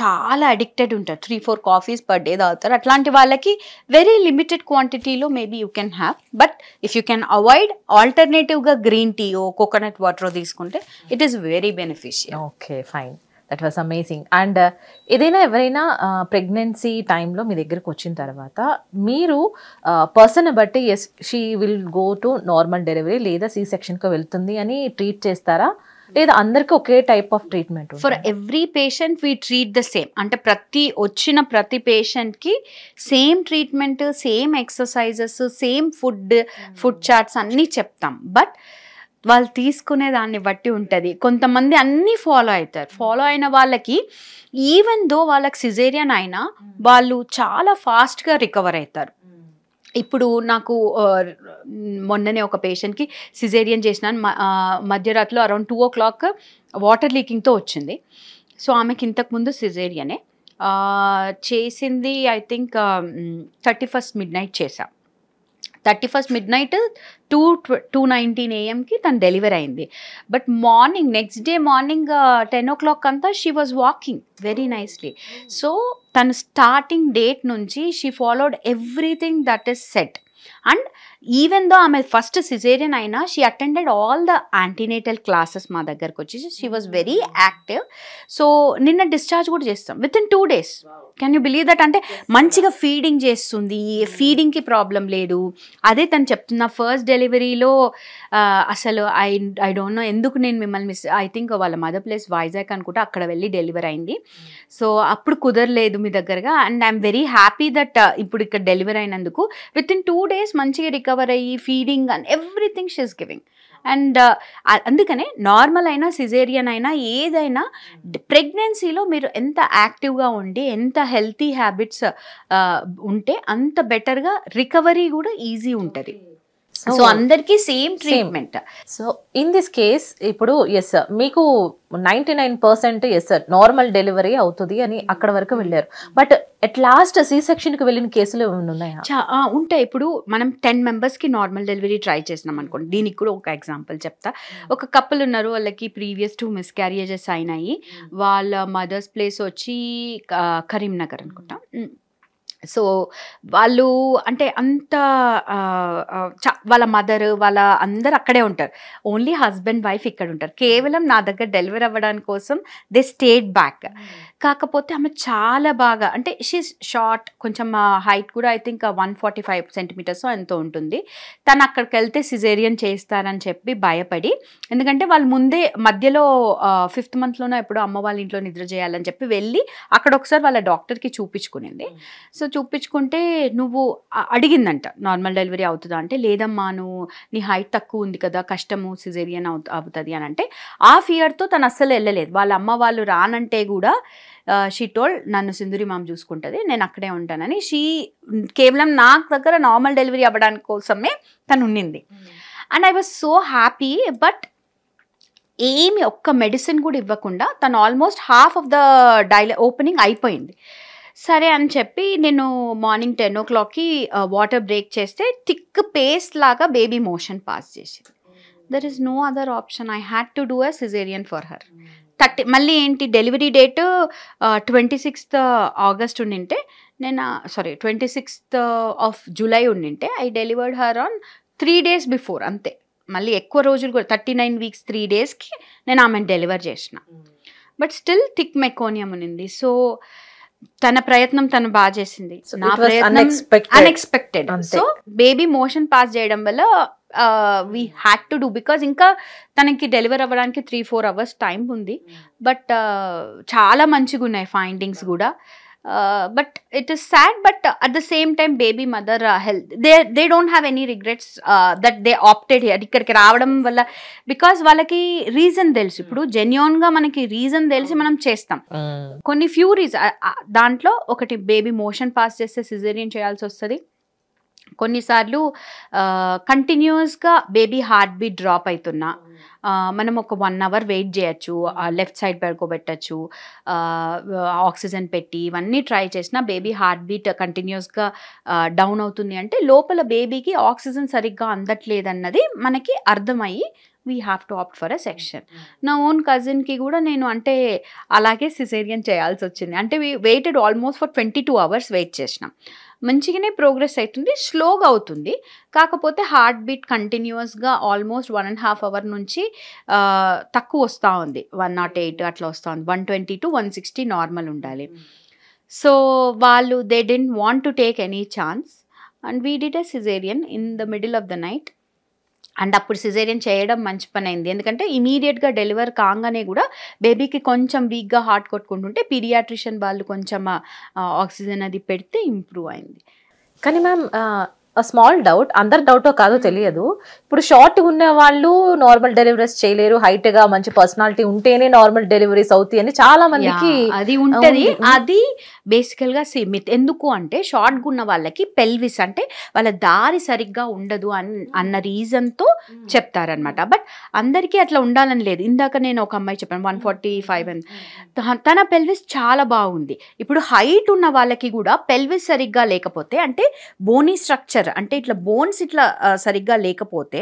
చాలా అడిక్టెడ్ ఉంటారు three four coffees per day తాగుతారు అట్లాంటి వాళ్ళకి వెరీ లిమిటెడ్ క్వాంటిటీలో maybe you can have but if you can avoid ఆల్టర్నేటివ్గా గ్రీన్ ఓ కోకోనట్ వాటర్ తీసుకుంటే it is very beneficial okay fine that was amazing and ఏదైనా ఎవరైనా pregnancy టైంలో మీ దగ్గరకు వచ్చిన తర్వాత మీరు పర్సన్ బట్టి as she will go to normal delivery లేదా సి సెక్షన్కి వెళ్తుంది అని ట్రీట్ చేస్తారా లేదా అందరికీ ఒకే type of treatment for every patient we treat the same అంటే ప్రతి వచ్చిన ప్రతి పేషెంట్కి same treatment same exercises same food food charts అన్నీ చెప్తాం బట్ వాళ్ళు తీసుకునే దాన్ని బట్టి ఉంటుంది కొంతమంది అన్నీ ఫాలో అవుతారు ఫాలో hmm. అయిన వాళ్ళకి ఈవెన్ దో వాళ్ళకి సిజేరియన్ అయినా hmm. వాళ్ళు చాలా ఫాస్ట్గా రికవర్ అవుతారు hmm. ఇప్పుడు నాకు మొన్ననే ఒక పేషెంట్కి సిజేరియన్ చేసినాను మధ్యరాత్రిలో around two o'clock water లీకింగ్తో వచ్చింది సో ఆమెకి ఇంతకుముందు సిజేరియనే చేసింది I think thirty first midnight చేసాం thirty first midnight two two nineteen ఏఎంకి తను డెలివరీ అయింది but morning next day morning ten o'clock అంతా she was walking very nicely so తను స్టార్టింగ్ డేట్ నుంచి she followed everything that is set and even though ఆమె first caesarean అయినా she attended all the antenatal classes మా దగ్గరకు వచ్చి she was very active so నిన్న discharge కూడా చేస్తాం within two days can you believe that అంటే మంచిగా ఫీడింగ్ చేస్తుంది ఫీడింగ్కి mm-hmm. ప్రాబ్లం లేదు అదే తను చెప్తున్న ఫస్ట్ డెలివరీలో అసలు ఐ ఐ డోంట్ నో ఎందుకు నేను మిమ్మల్ని మిస్ ఐ థింక్ వాళ్ళ మదర్ ప్లేస్ వైజాగ్ అనుకుంటే అక్కడ వెళ్ళి డెలివర్ అయింది సో mm-hmm. అప్పుడు కుదరలేదు మీ దగ్గరగా and I'm very happy that ఇప్పుడు ఇక్కడ డెలివర్ అయినందుకు within two days is మంచిగా రికవర్ అయ్యి feeding and everything she is giving and అందుకనే నార్మల్ అయినా సిజేరియన్ అయినా ఏదైనా ప్రెగ్నెన్సీలో మీరు ఎంత యాక్టివ్గా ఉండి ఎంత హెల్తీ హ్యాబిట్స్ uh, ఉంటే అంత బెటర్గా రికవరీ కూడా ఈజీ ఉంటుంది సో అందరికి same treatment so in this case ఇప్పుడు ఎస్ సార్ మీకు ninety nine percent yes sir normal delivery అవుతుంది అని అక్కడ వరకు వెళ్ళారు but at last C section కి వెళ్ళిన కేసులు ఉన్నాయా ఉంటాయి ఇప్పుడు మనం టెన్ మెంబర్స్ కి నార్మల్ డెలివరీ ట్రై చేసినాం అనుకోండి దీనికి కూడా ఒక ఎగ్జాంపుల్ చెప్తా hmm. ఒక కప్పులు ఉన్నారు వాళ్ళకి ప్రీవియస్ టూ మిస్ క్యారియేజెస్ అయినాయి hmm. వాళ్ళ మదర్స్ ప్లేస్ వచ్చి కరీంనగర్ అనుకుంటా hmm. సో వాళ్ళు అంటే అంత వాళ్ళ మదర్ వాళ్ళ అందరు అక్కడే ఉంటారు ఓన్లీ హస్బెండ్ వైఫ్ ఇక్కడ ఉంటారు కేవలం నా దగ్గర డెలివరీ అవ్వడానికి కోసం దే స్టేట్ బ్యాక్ hmm. కాకపోతే ఆమె చాలా బాగా అంటే షీస్ షార్ట్ కొంచెం హైట్ కూడా I think one forty five centimetres ఎంతో ఉంటుంది తను అక్కడికి వెళ్తే సిజేరియన్ చేస్తారని చెప్పి భయపడి ఎందుకంటే వాళ్ళు ముందే మధ్యలో ఫిఫ్త్ మంత్లోనో ఎప్పుడో అమ్మ వాళ్ళ ఇంట్లో నిద్ర చేయాలని చెప్పి వెళ్ళి అక్కడ ఒకసారి వాళ్ళ డాక్టర్కి చూపించుకునింది hmm. సో చూపించుకుంటే నువ్వు అడిగిందంట నార్మల్ డెలివరీ అవుతుందా అంటే లేదమ్మా నువ్వు నీ హైట్ తక్కువ ఉంది కదా కష్టము సిజేరియన్ అవు అవుతుంది అని అంటే ఆ ఫియర్తో తను అస్సలు వెళ్ళలేదు వాళ్ళ అమ్మ వాళ్ళు రానంటే కూడా షీ టోల్ నన్ను సింధురి మామ చూసుకుంటుంది నేను అక్కడే ఉంటానని షీ కేవలం నా దగ్గర నార్మల్ డెలివరీ అవ్వడానికి కోసమే తను ఉండింది and I was so happy but ఏమి ఒక్క మెడిసిన్ కూడా ఇవ్వకుండా తను ఆల్మోస్ట్ హాఫ్ ఆఫ్ ద డైల ఓపెనింగ్ అయిపోయింది సరే అని చెప్పి నేను మార్నింగ్ టెన్ ఓ క్లాక్కి వాటర్ బ్రేక్ చేస్తే థిక్ పేస్ట్ లాగా బేబీ మోషన్ పాస్ చేసింది there is no other option I had to do a caesarean for her thirty మళ్ళీ ఏంటి delivery date twenty sixth August ఉండింటే నేను sorry twenty sixth of July ఉండింటే I delivered her on three days before అంతే మళ్ళీ ఎక్కువ రోజులు కూడా థర్టీ నైన్ వీక్స్ త్రీ డేస్కి నేను ఆమెను డెలివర్ చేసిన but hmm. Still thick meconium ఉంది సో తన ప్రయత్నం తను బాగా చేసింది నా unexpected so baby motion pass చేయడం వల్ల we had to do because ఇంకా తనకి డెలివర్ అవ్వడానికి త్రీ ఫోర్ అవర్స్ టైం ఉంది బట్ hmm. చాలా మంచిగా ఉన్నాయి ఫైండింగ్స్ కూడా but it is sad but at the same time baby mother health they they don't have any regrets that they opted here ఇక్కడికి రావడం వల్ల బికాస్ వాళ్ళకి రీజన్ తెలుసు hmm. ఇప్పుడు జెన్యున్గా మనకి రీజన్ తెలిసి మనం చేస్తాం కొన్ని ఫ్యూ రీజన్ దాంట్లో ఒకటి బేబీ మోషన్ పాస్ చేస్తే సిజేరియన్ చేయాల్సి వస్తుంది కొన్నిసార్లు కంటిన్యూస్గా బేబీ హార్ట్ బీట్ డ్రాప్ అవుతున్నా మనం ఒక వన్ అవర్ వెయిట్ చేయొచ్చు లెఫ్ట్ సైడ్ పడుకోబెట్టచ్చు ఆక్సిజన్ పెట్టి ఇవన్నీ ట్రై చేసినా బేబీ హార్ట్ బీట్ కంటిన్యూస్గా డౌన్ అవుతుంది అంటే లోపల బేబీకి ఆక్సిజన్ సరిగ్గా అందట్లేదన్నది మనకి అర్థమయ్యి we have to opt for a section నా ఓన్ కజిన్కి కూడా నేను అంటే అలాగే సిసేరియన్ చేయాల్సి వచ్చింది అంటే we waited almost for twenty two hours wait చేసినాం మంచిగానే ప్రోగ్రెస్ అవుతుంది స్లోగా అవుతుంది కాకపోతే హార్ట్ బీట్ కంటిన్యూస్గా almost one and half hour నుంచి తక్కువ వస్తూ ఉంది వన్ నాట్ ఎయిట్ అట్లా వస్తూ ఉంది one twenty to one sixty normal ఉండాలి hmm. సో వాళ్ళు they didn't want to take any chance and we did a caesarean in the middle of the night and అప్పుడు సిజేరియన్ చేయడం మంచి పని అయింది ఎందుకంటే ఇమీడియట్గా డెలివర్ కాగానే కూడా బేబీకి కొంచెం వీక్గా హార్ట్ కొట్టుకుంటుంటే పీడియాట్రిషియన్ వాళ్ళు కొంచెం ఆక్సిజన్ అది పెడితే ఇంప్రూవ్ అయింది కానీ మ్యామ్ స్మాల్ డౌట్ అందరి డౌటో కాదో తెలియదు ఇప్పుడు షార్ట్ ఉన్న వాళ్ళు నార్మల్ డెలివరీస్ చేయలేరు హైట్ గా మంచి పర్సనాలిటీ ఉంటేనే నార్మల్ డెలివరీస్ అవుతాయి అని చాలా మందికి అది ఉంటుంది అది బేసికల్ గా సిమిత్ ఎందుకు అంటే షార్ట్ ఉన్న వాళ్ళకి పెల్విస్ అంటే వాళ్ళ దారి సరిగ్గా ఉండదు అన్న రీజన్ తో చెప్తారనమాట బట్ అందరికీ అట్లా ఉండాలని లేదు ఇందాక నేను ఒక అమ్మాయి చెప్పాను వన్ ఫార్టీ ఫైవ్ తన పెల్విస్ చాలా బాగుంది ఇప్పుడు హైట్ ఉన్న వాళ్ళకి కూడా పెల్విస్ సరిగ్గా లేకపోతే అంటే బోనీ స్ట్రక్చర్ స్ట్రక్చర్ అంటే ఇట్లా బోన్స్ ఇట్లా సరిగ్గా లేకపోతే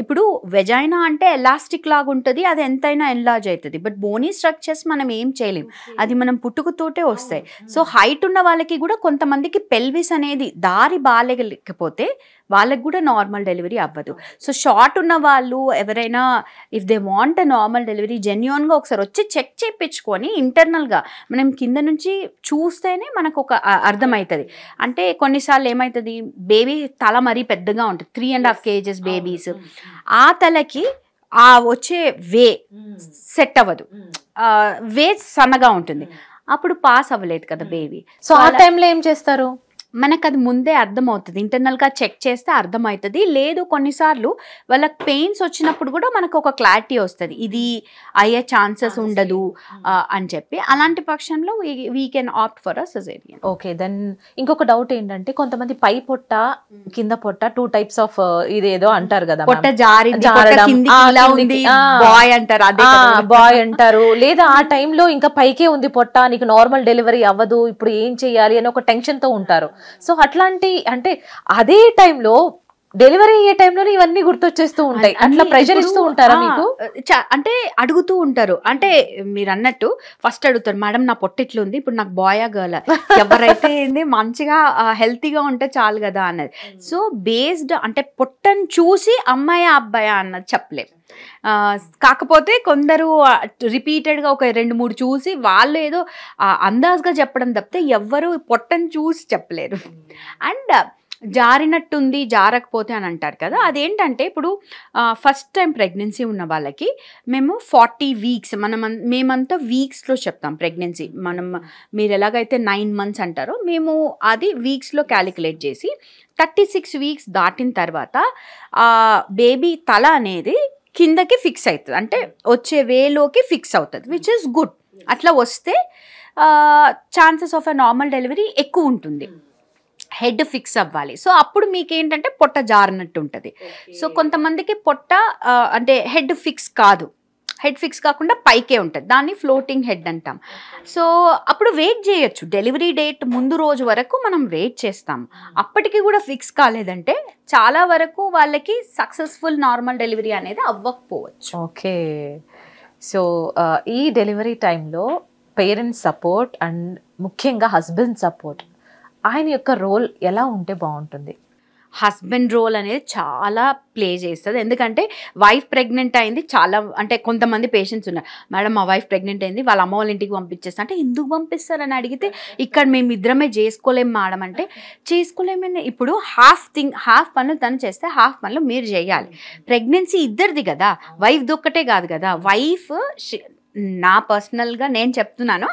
ఇప్పుడు వెజైనా అంటే ఎలాస్టిక్ లాగా ఉంటుంది అది ఎంతైనా ఎన్లాజ్ అవుతుంది బట్ బోనీ స్ట్రక్చర్స్ మనం ఏం చేయలేం అది మనం పుట్టుకతోటే వస్తాయి సో హైట్ ఉన్న వాళ్ళకి కూడా కొంతమందికి పెల్విస్ అనేది దారి బాగాలేకపోతే వాళ్ళకి కూడా నార్మల్ డెలివరీ అవ్వదు సో షార్ట్ ఉన్న వాళ్ళు ఎవరైనా if they want a normal delivery జెన్యున్గా ఒకసారి వచ్చి చెక్ చేయించుకొని ఇంటర్నల్గా మనం కింద నుంచి చూస్తేనే మనకు ఒక అర్థమవుతుంది అంటే కొన్నిసార్లు ఏమవుతుంది బేబీ తల మరీ పెద్దగా ఉంటుంది three and half kgs babies ఆ తలకి ఆ వచ్చే వే సెట్ అవ్వదు వే సన్నగా ఉంటుంది అప్పుడు పాస్ అవ్వలేదు కదా బేబీ సో ఆ టైంలో ఏం చేస్తారు మనకు అది ముందే అర్థమవుతుంది ఇంటర్నల్గా చెక్ చేస్తే అర్థమవుతుంది లేదు కొన్నిసార్లు వాళ్ళకి పెయిన్స్ వచ్చినప్పుడు కూడా మనకు ఒక క్లారిటీ వస్తుంది ఇది అయ్యే ఛాన్సెస్ ఉండదు అని చెప్పి అలాంటి పక్షంలో we can opt for a caesarean okay then ఇంకొక డౌట్ ఏంటంటే కొంతమంది పై పొట్ట కింద పొట్ట టూ టైప్స్ ఆఫ్ ఇదేదో అంటారు కదా పొట్ట జారి బాయ్ అంటారు బాయ్ అంటారు లేదా ఆ టైంలో ఇంకా పైకే ఉంది పొట్ట నీకు నార్మల్ డెలివరీ అవ్వదు ఇప్పుడు ఏం చేయాలి అని ఒక టెన్షన్తో ఉంటారు సో అట్లాంటి అంటే అదే టైంలో డెలివరీ అయ్యే టైంలో ఇవన్నీ గుర్తొచ్చేస్తూ ఉంటాయి అట్లా ప్రెషర్ ఇస్తూ ఉంటారా మీకు అంటే అడుగుతూ ఉంటారు అంటే మీరు అన్నట్టు ఫస్ట్ అడుగుతారు మేడం నా పొట్టిట్లు ఉంది ఇప్పుడు నాకు బాయా గర్ల్ ఎవరైతే ఏంది మంచిగా హెల్తీగా ఉంటే చాలు కదా అన్నది సో బేస్డ్ అంటే పొట్టను చూసి అమ్మాయి అబ్బాయా అన్నది చెప్పలేము కాకపోతే కొందరు రిపీటెడ్గా ఒక రెండు మూడు చూసి వాళ్ళు ఏదో అందాజ్గా చెప్పడం తప్పితే ఎవ్వరూ పొట్టను చూసి చెప్పలేరు అండ్ జారినట్టుంది జారకపోతే అని అంటారు కదా అదేంటంటే ఇప్పుడు ఫస్ట్ టైం ప్రెగ్నెన్సీ ఉన్న వాళ్ళకి మేము ఫార్టీ వీక్స్ మనం మేమంతా వీక్స్లో చెప్తాం ప్రెగ్నెన్సీ మనం మీరు ఎలాగైతే నైన్ మంత్స్ అంటారో మేము అది వీక్స్లో క్యాలిక్యులేట్ చేసి థర్టీ సిక్స్ వీక్స్ దాటిన తర్వాత బేబీ తల అనేది కిందకి ఫిక్స్ అవుతుంది అంటే వచ్చే వేలోకి ఫిక్స్ అవుతుంది విచ్ ఇస్ గుడ్ అట్లా వస్తే chances of a normal delivery ఎక్కువ ఉంటుంది హెడ్ ఫిక్స్ అవ్వాలి సో అప్పుడు మీకు ఏంటంటే పొట్ట జారినట్టు ఉంటుంది సో కొంతమందికి పొట్ట అంటే హెడ్ ఫిక్స్ కాదు హెడ్ ఫిక్స్ కాకుండా పైకే ఉంటుంది దాన్ని ఫ్లోటింగ్ హెడ్ అంటాం సో అప్పుడు వెయిట్ చేయొచ్చు డెలివరీ డేట్ ముందు రోజు వరకు మనం వెయిట్ చేస్తాం అప్పటికి కూడా ఫిక్స్ కాలేదంటే చాలా వరకు వాళ్ళకి సక్సెస్ఫుల్ నార్మల్ డెలివరీ అనేది అవ్వకపోవచ్చు ఓకే సో ఈ డెలివరీ టైంలో పేరెంట్స్ సపోర్ట్ అండ్ ముఖ్యంగా హస్బెండ్ సపోర్ట్ ఆయన యొక్క రోల్ ఎలా ఉంటే బాగుంటుంది హస్బెండ్ రోల్ అనేది చాలా ప్లే చేస్తుంది ఎందుకంటే వైఫ్ ప్రెగ్నెంట్ అయింది చాలా అంటే కొంతమంది పేషెంట్స్ ఉన్నారు మేడం మా వైఫ్ ప్రెగ్నెంట్ అయింది వాళ్ళ అమ్మ వాళ్ళ ఇంటికి పంపించేస్తా అంటే ఎందుకు పంపిస్తారని అడిగితే ఇక్కడ మేము ఇద్దరమే చేసుకోలేం మేడం అంటే చేసుకోలేమని ఇప్పుడు హాఫ్ థింగ్ హాఫ్ పనులు తను చేస్తే హాఫ్ పనులు మీరు చేయాలి ప్రెగ్నెన్సీ ఇద్దరిది కదా వైఫ్ దొక్కటే కాదు కదా వైఫ్ నా పర్సనల్గా నేను చెప్తున్నాను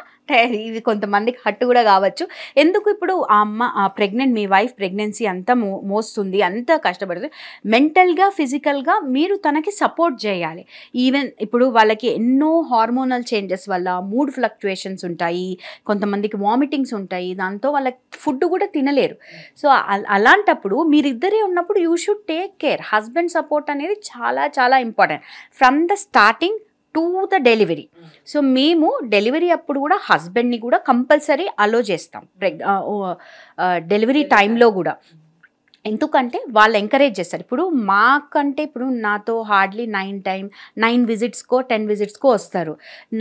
ఇది కొంతమందికి హట్టు కూడా కావచ్చు ఎందుకు ఇప్పుడు ఆ అమ్మ ఆ ప్రెగ్నెంట్ మీ వైఫ్ ప్రెగ్నెన్సీ అంతా మో మోస్తుంది అంత కష్టపడుతుంది మెంటల్గా ఫిజికల్గా మీరు తనకి సపోర్ట్ చేయాలి ఈవెన్ ఇప్పుడు వాళ్ళకి ఎన్నో హార్మోనల్ చేంజెస్ వల్ల మూడ్ ఫ్లక్చుయేషన్స్ ఉంటాయి కొంతమందికి వామిటింగ్స్ ఉంటాయి దాంతో వాళ్ళకి ఫుడ్ కూడా తినలేరు సో అలాంటప్పుడు మీరిద్దరే ఉన్నప్పుడు you should take care husband support అనేది చాలా చాలా important from the starting to the delivery so మేము డెలివరీ అప్పుడు కూడా హస్బెండ్ని కూడా కంపల్సరీ అలో చేస్తాం ప్రెగ్ డెలివరీ టైంలో కూడా ఎందుకంటే వాళ్ళు ఎంకరేజ్ చేస్తారు ఇప్పుడు మాకంటే ఇప్పుడు నాతో హార్డ్లీ నైన్ టైం నైన్ విజిట్స్కో టెన్ విజిట్స్కో వస్తారు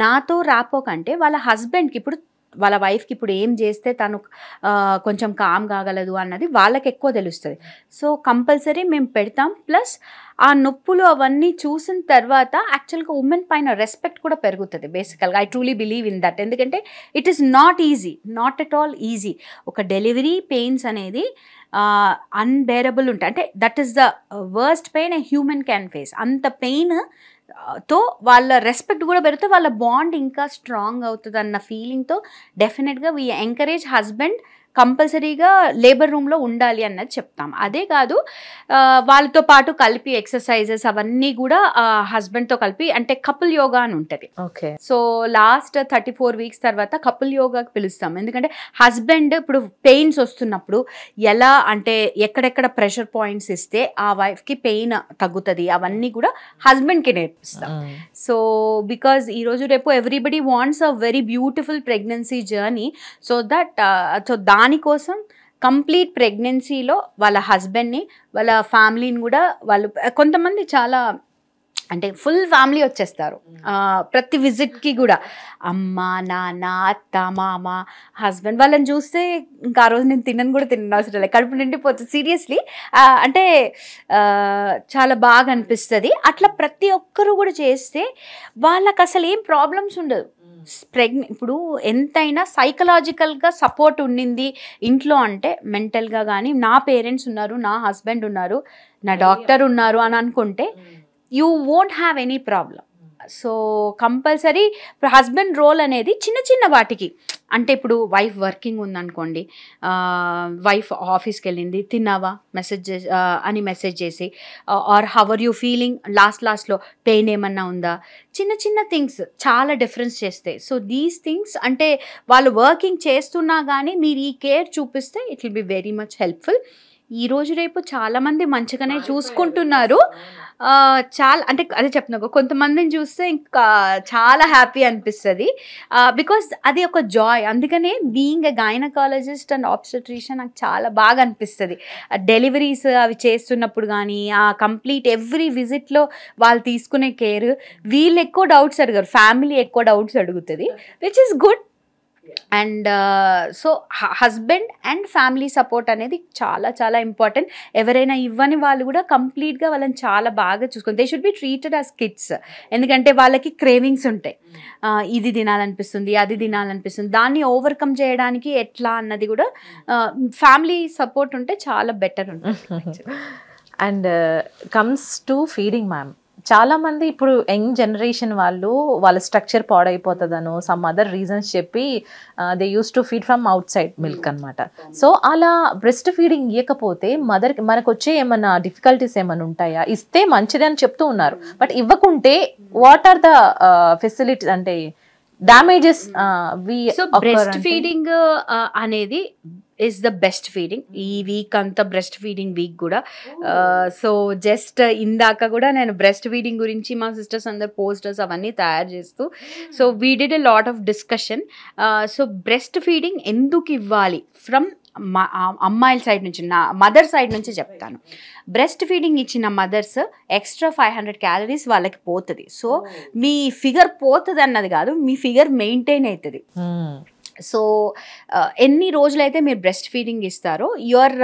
నాతో రాపో కంటే వాళ్ళ హస్బెండ్కి ఇప్పుడు వాళ్ళ వైఫ్కి ఇప్పుడు ఏం చేస్తే తను కొంచెం కామ్ కాగలదు అన్నది వాళ్ళకి ఎక్కువ తెలుస్తుంది సో కంపల్సరీ మేము పెడతాం ప్లస్ ఆ నొప్పులు అవన్నీ చూసిన తర్వాత యాక్చువల్గా ఉమెన్ పైన రెస్పెక్ట్ కూడా పెరుగుతుంది బేసికల్గా I truly believe in that ఎందుకంటే it is not easy not at all easy ఒక డెలివరీ పెయిన్స్ అనేది అన్బేరబుల్ ఉంటాయి అంటే that is the worst pain a human can face అంత పెయిన్ తో వాళ్ళ రెస్పెక్ట్ కూడా పెడితే వాళ్ళ బాండ్ ఇంకా స్ట్రాంగ్ అవుతుంది అన్న ఫీలింగ్తో డెఫినెట్గా వీ ఎంకరేజ్ హస్బెండ్ కంపల్సరీగా లేబర్ రూమ్లో ఉండాలి అన్నది చెప్తాం అదే కాదు వాళ్ళతో పాటు కలిపి ఎక్సర్సైజెస్ అవన్నీ కూడా హస్బెండ్తో కలిపి అంటే కపుల్ యోగా అని ఉంటుంది okay so last thirty four weeks తర్వాత కపుల్ యోగాకి పిలుస్తాం ఎందుకంటే హస్బెండ్ ఇప్పుడు పెయిన్స్ వస్తున్నప్పుడు ఎలా అంటే ఎక్కడెక్కడ ప్రెషర్ పాయింట్స్ ఇస్తే ఆ వైఫ్కి పెయిన్ తగ్గుతుంది అవన్నీ కూడా హస్బెండ్కి నేర్పిస్తాం సో బికాజ్ ఈరోజు రేపు everybody wants a very beautiful pregnancy journey so that so దాని దానికోసం కంప్లీట్ ప్రెగ్నెన్సీలో వాళ్ళ హస్బెండ్ని వాళ్ళ ఫ్యామిలీని కూడా వాళ్ళు కొంతమంది చాలా అంటే ఫుల్ ఫ్యామిలీ వచ్చేస్తారు ప్రతి విజిట్కి కూడా అమ్మ నాన్న అత్త మామ హస్బెండ్ వాళ్ళని చూస్తే ఇంకా ఆ రోజు నేను తినను కూడా తిన్న అవసరం లేదు కడుపు నిండిపోతుంది సీరియస్లీ అంటే చాలా బాగా అనిపిస్తుంది అట్లా ప్రతి ఒక్కరు కూడా చేస్తే వాళ్ళకు అసలు ఏం ప్రాబ్లమ్స్ ఉండదు ప్రెగ్నె ఇప్పుడు ఎంతైనా సైకలాజికల్గా సపోర్ట్ ఉండింది ఇంట్లో అంటే మెంటల్గా కానీ నా పేరెంట్స్ ఉన్నారు నా హస్బెండ్ ఉన్నారు నా డాక్టర్ ఉన్నారు అని అనుకుంటే you won't have any problem so compulsory husband role అనేది చిన్న చిన్న వాటికి అంటే ఇప్పుడు వైఫ్ వర్కింగ్ ఉందనుకోండి వైఫ్ ఆఫీస్కి వెళ్ళింది తిన్నావా మెసేజ్ అని మెసేజ్ చేసి are how are you feeling last లాస్ట్లో పెయిన్ ఏమన్నా ఉందా చిన్న చిన్న థింగ్స్ చాలా డిఫరెన్స్ చేస్తాయి సో దీస్ థింగ్స్ అంటే వాళ్ళు వర్కింగ్ చేస్తున్నా కానీ మీరు ఈ కేర్ చూపిస్తే it will be very much helpful ఈ రోజు రేపు చాలామంది మంచిగానే చూసుకుంటున్నారు చాలా అంటే అదే చెప్తున్నా కొంతమందిని చూస్తే ఇంకా చాలా హ్యాపీ అనిపిస్తుంది బికాస్ అది ఒక జాయ్ అందుకనే being a gynaecologist and obstetrician నాకు చాలా బాగా అనిపిస్తుంది డెలివరీస్ అవి చేస్తున్నప్పుడు కానీ ఆ కంప్లీట్ ఎవ్రీ విజిట్లో వాళ్ళు తీసుకునే కేర్ వీళ్ళు ఎక్కువ డౌట్స్ అడుగురు ఫ్యామిలీ ఎక్కువ డౌట్స్ అడుగుతుంది which is good and so husband and family support అనేది చాలా చాలా ఇంపార్టెంట్ ఎవరైనా ఇవ్వని వాళ్ళు కూడా కంప్లీట్గా వాళ్ళని చాలా బాగా చూసుకొని they should be treated as kids ఎందుకంటే వాళ్ళకి క్రేవింగ్స్ ఉంటాయి hmm. ఇది తినాలనిపిస్తుంది అది తినాలనిపిస్తుంది దాన్ని ఓవర్కమ్ చేయడానికి ఎట్లా అన్నది కూడా ఫ్యామిలీ సపోర్ట్ ఉంటే చాలా బెటర్ ఉంటుంది and comes to feeding ma'am చాలా మంది ఇప్పుడు యంగ్ జనరేషన్ వాళ్ళు వాళ్ళ స్ట్రక్చర్ పాడైపోతుందనో సమ్ అదర్ రీజన్స్ చెప్పి they use to feed from outside milk అనమాట సో అలా బ్రెస్ట్ ఫీడింగ్ ఇవ్వకపోతే మదర్ మనకు వచ్చే ఏమైనా డిఫికల్టీస్ ఏమైనా ఉంటాయా ఇస్తే మంచిది అని చెప్తూ ఉన్నారు బట్ ఇవ్వకుంటే వాట్ ఆర్ ద ఫెసిలిటీస్ అంటే డామేజెస్ బ్రెస్ట్ ఫీడింగ్ అనేది ఇస్ ద బెస్ట్ ఫీడింగ్ ఈ వీక్ అంతా బ్రెస్ట్ ఫీడింగ్ వీక్ కూడా సో oh. జస్ట్ uh, ఇందాక కూడా నేను బ్రెస్ట్ ఫీడింగ్ గురించి మా సిస్టర్స్ అందరు పోస్టర్స్ అవన్నీ తయారు చేస్తూ so we did a lot of discussion so breast feeding ఎందుకు ఇవ్వాలి ఫ్రమ్ అమ్మాయిల సైడ్ నుంచి నా మదర్ సైడ్ నుంచి చెప్తాను బ్రెస్ట్ ఫీడింగ్ ఇచ్చిన mothers extra five hundred calories వాళ్ళకి పోతుంది సో oh. మీ ఫిగర్ పోతుంది అన్నది కాదు మీ ఫిగర్ మెయింటైన్ అవుతుంది సో uh, ఎన్ని రోజులైతే మీరు బ్రెస్ట్ ఫీడింగ్ ఇస్తారో your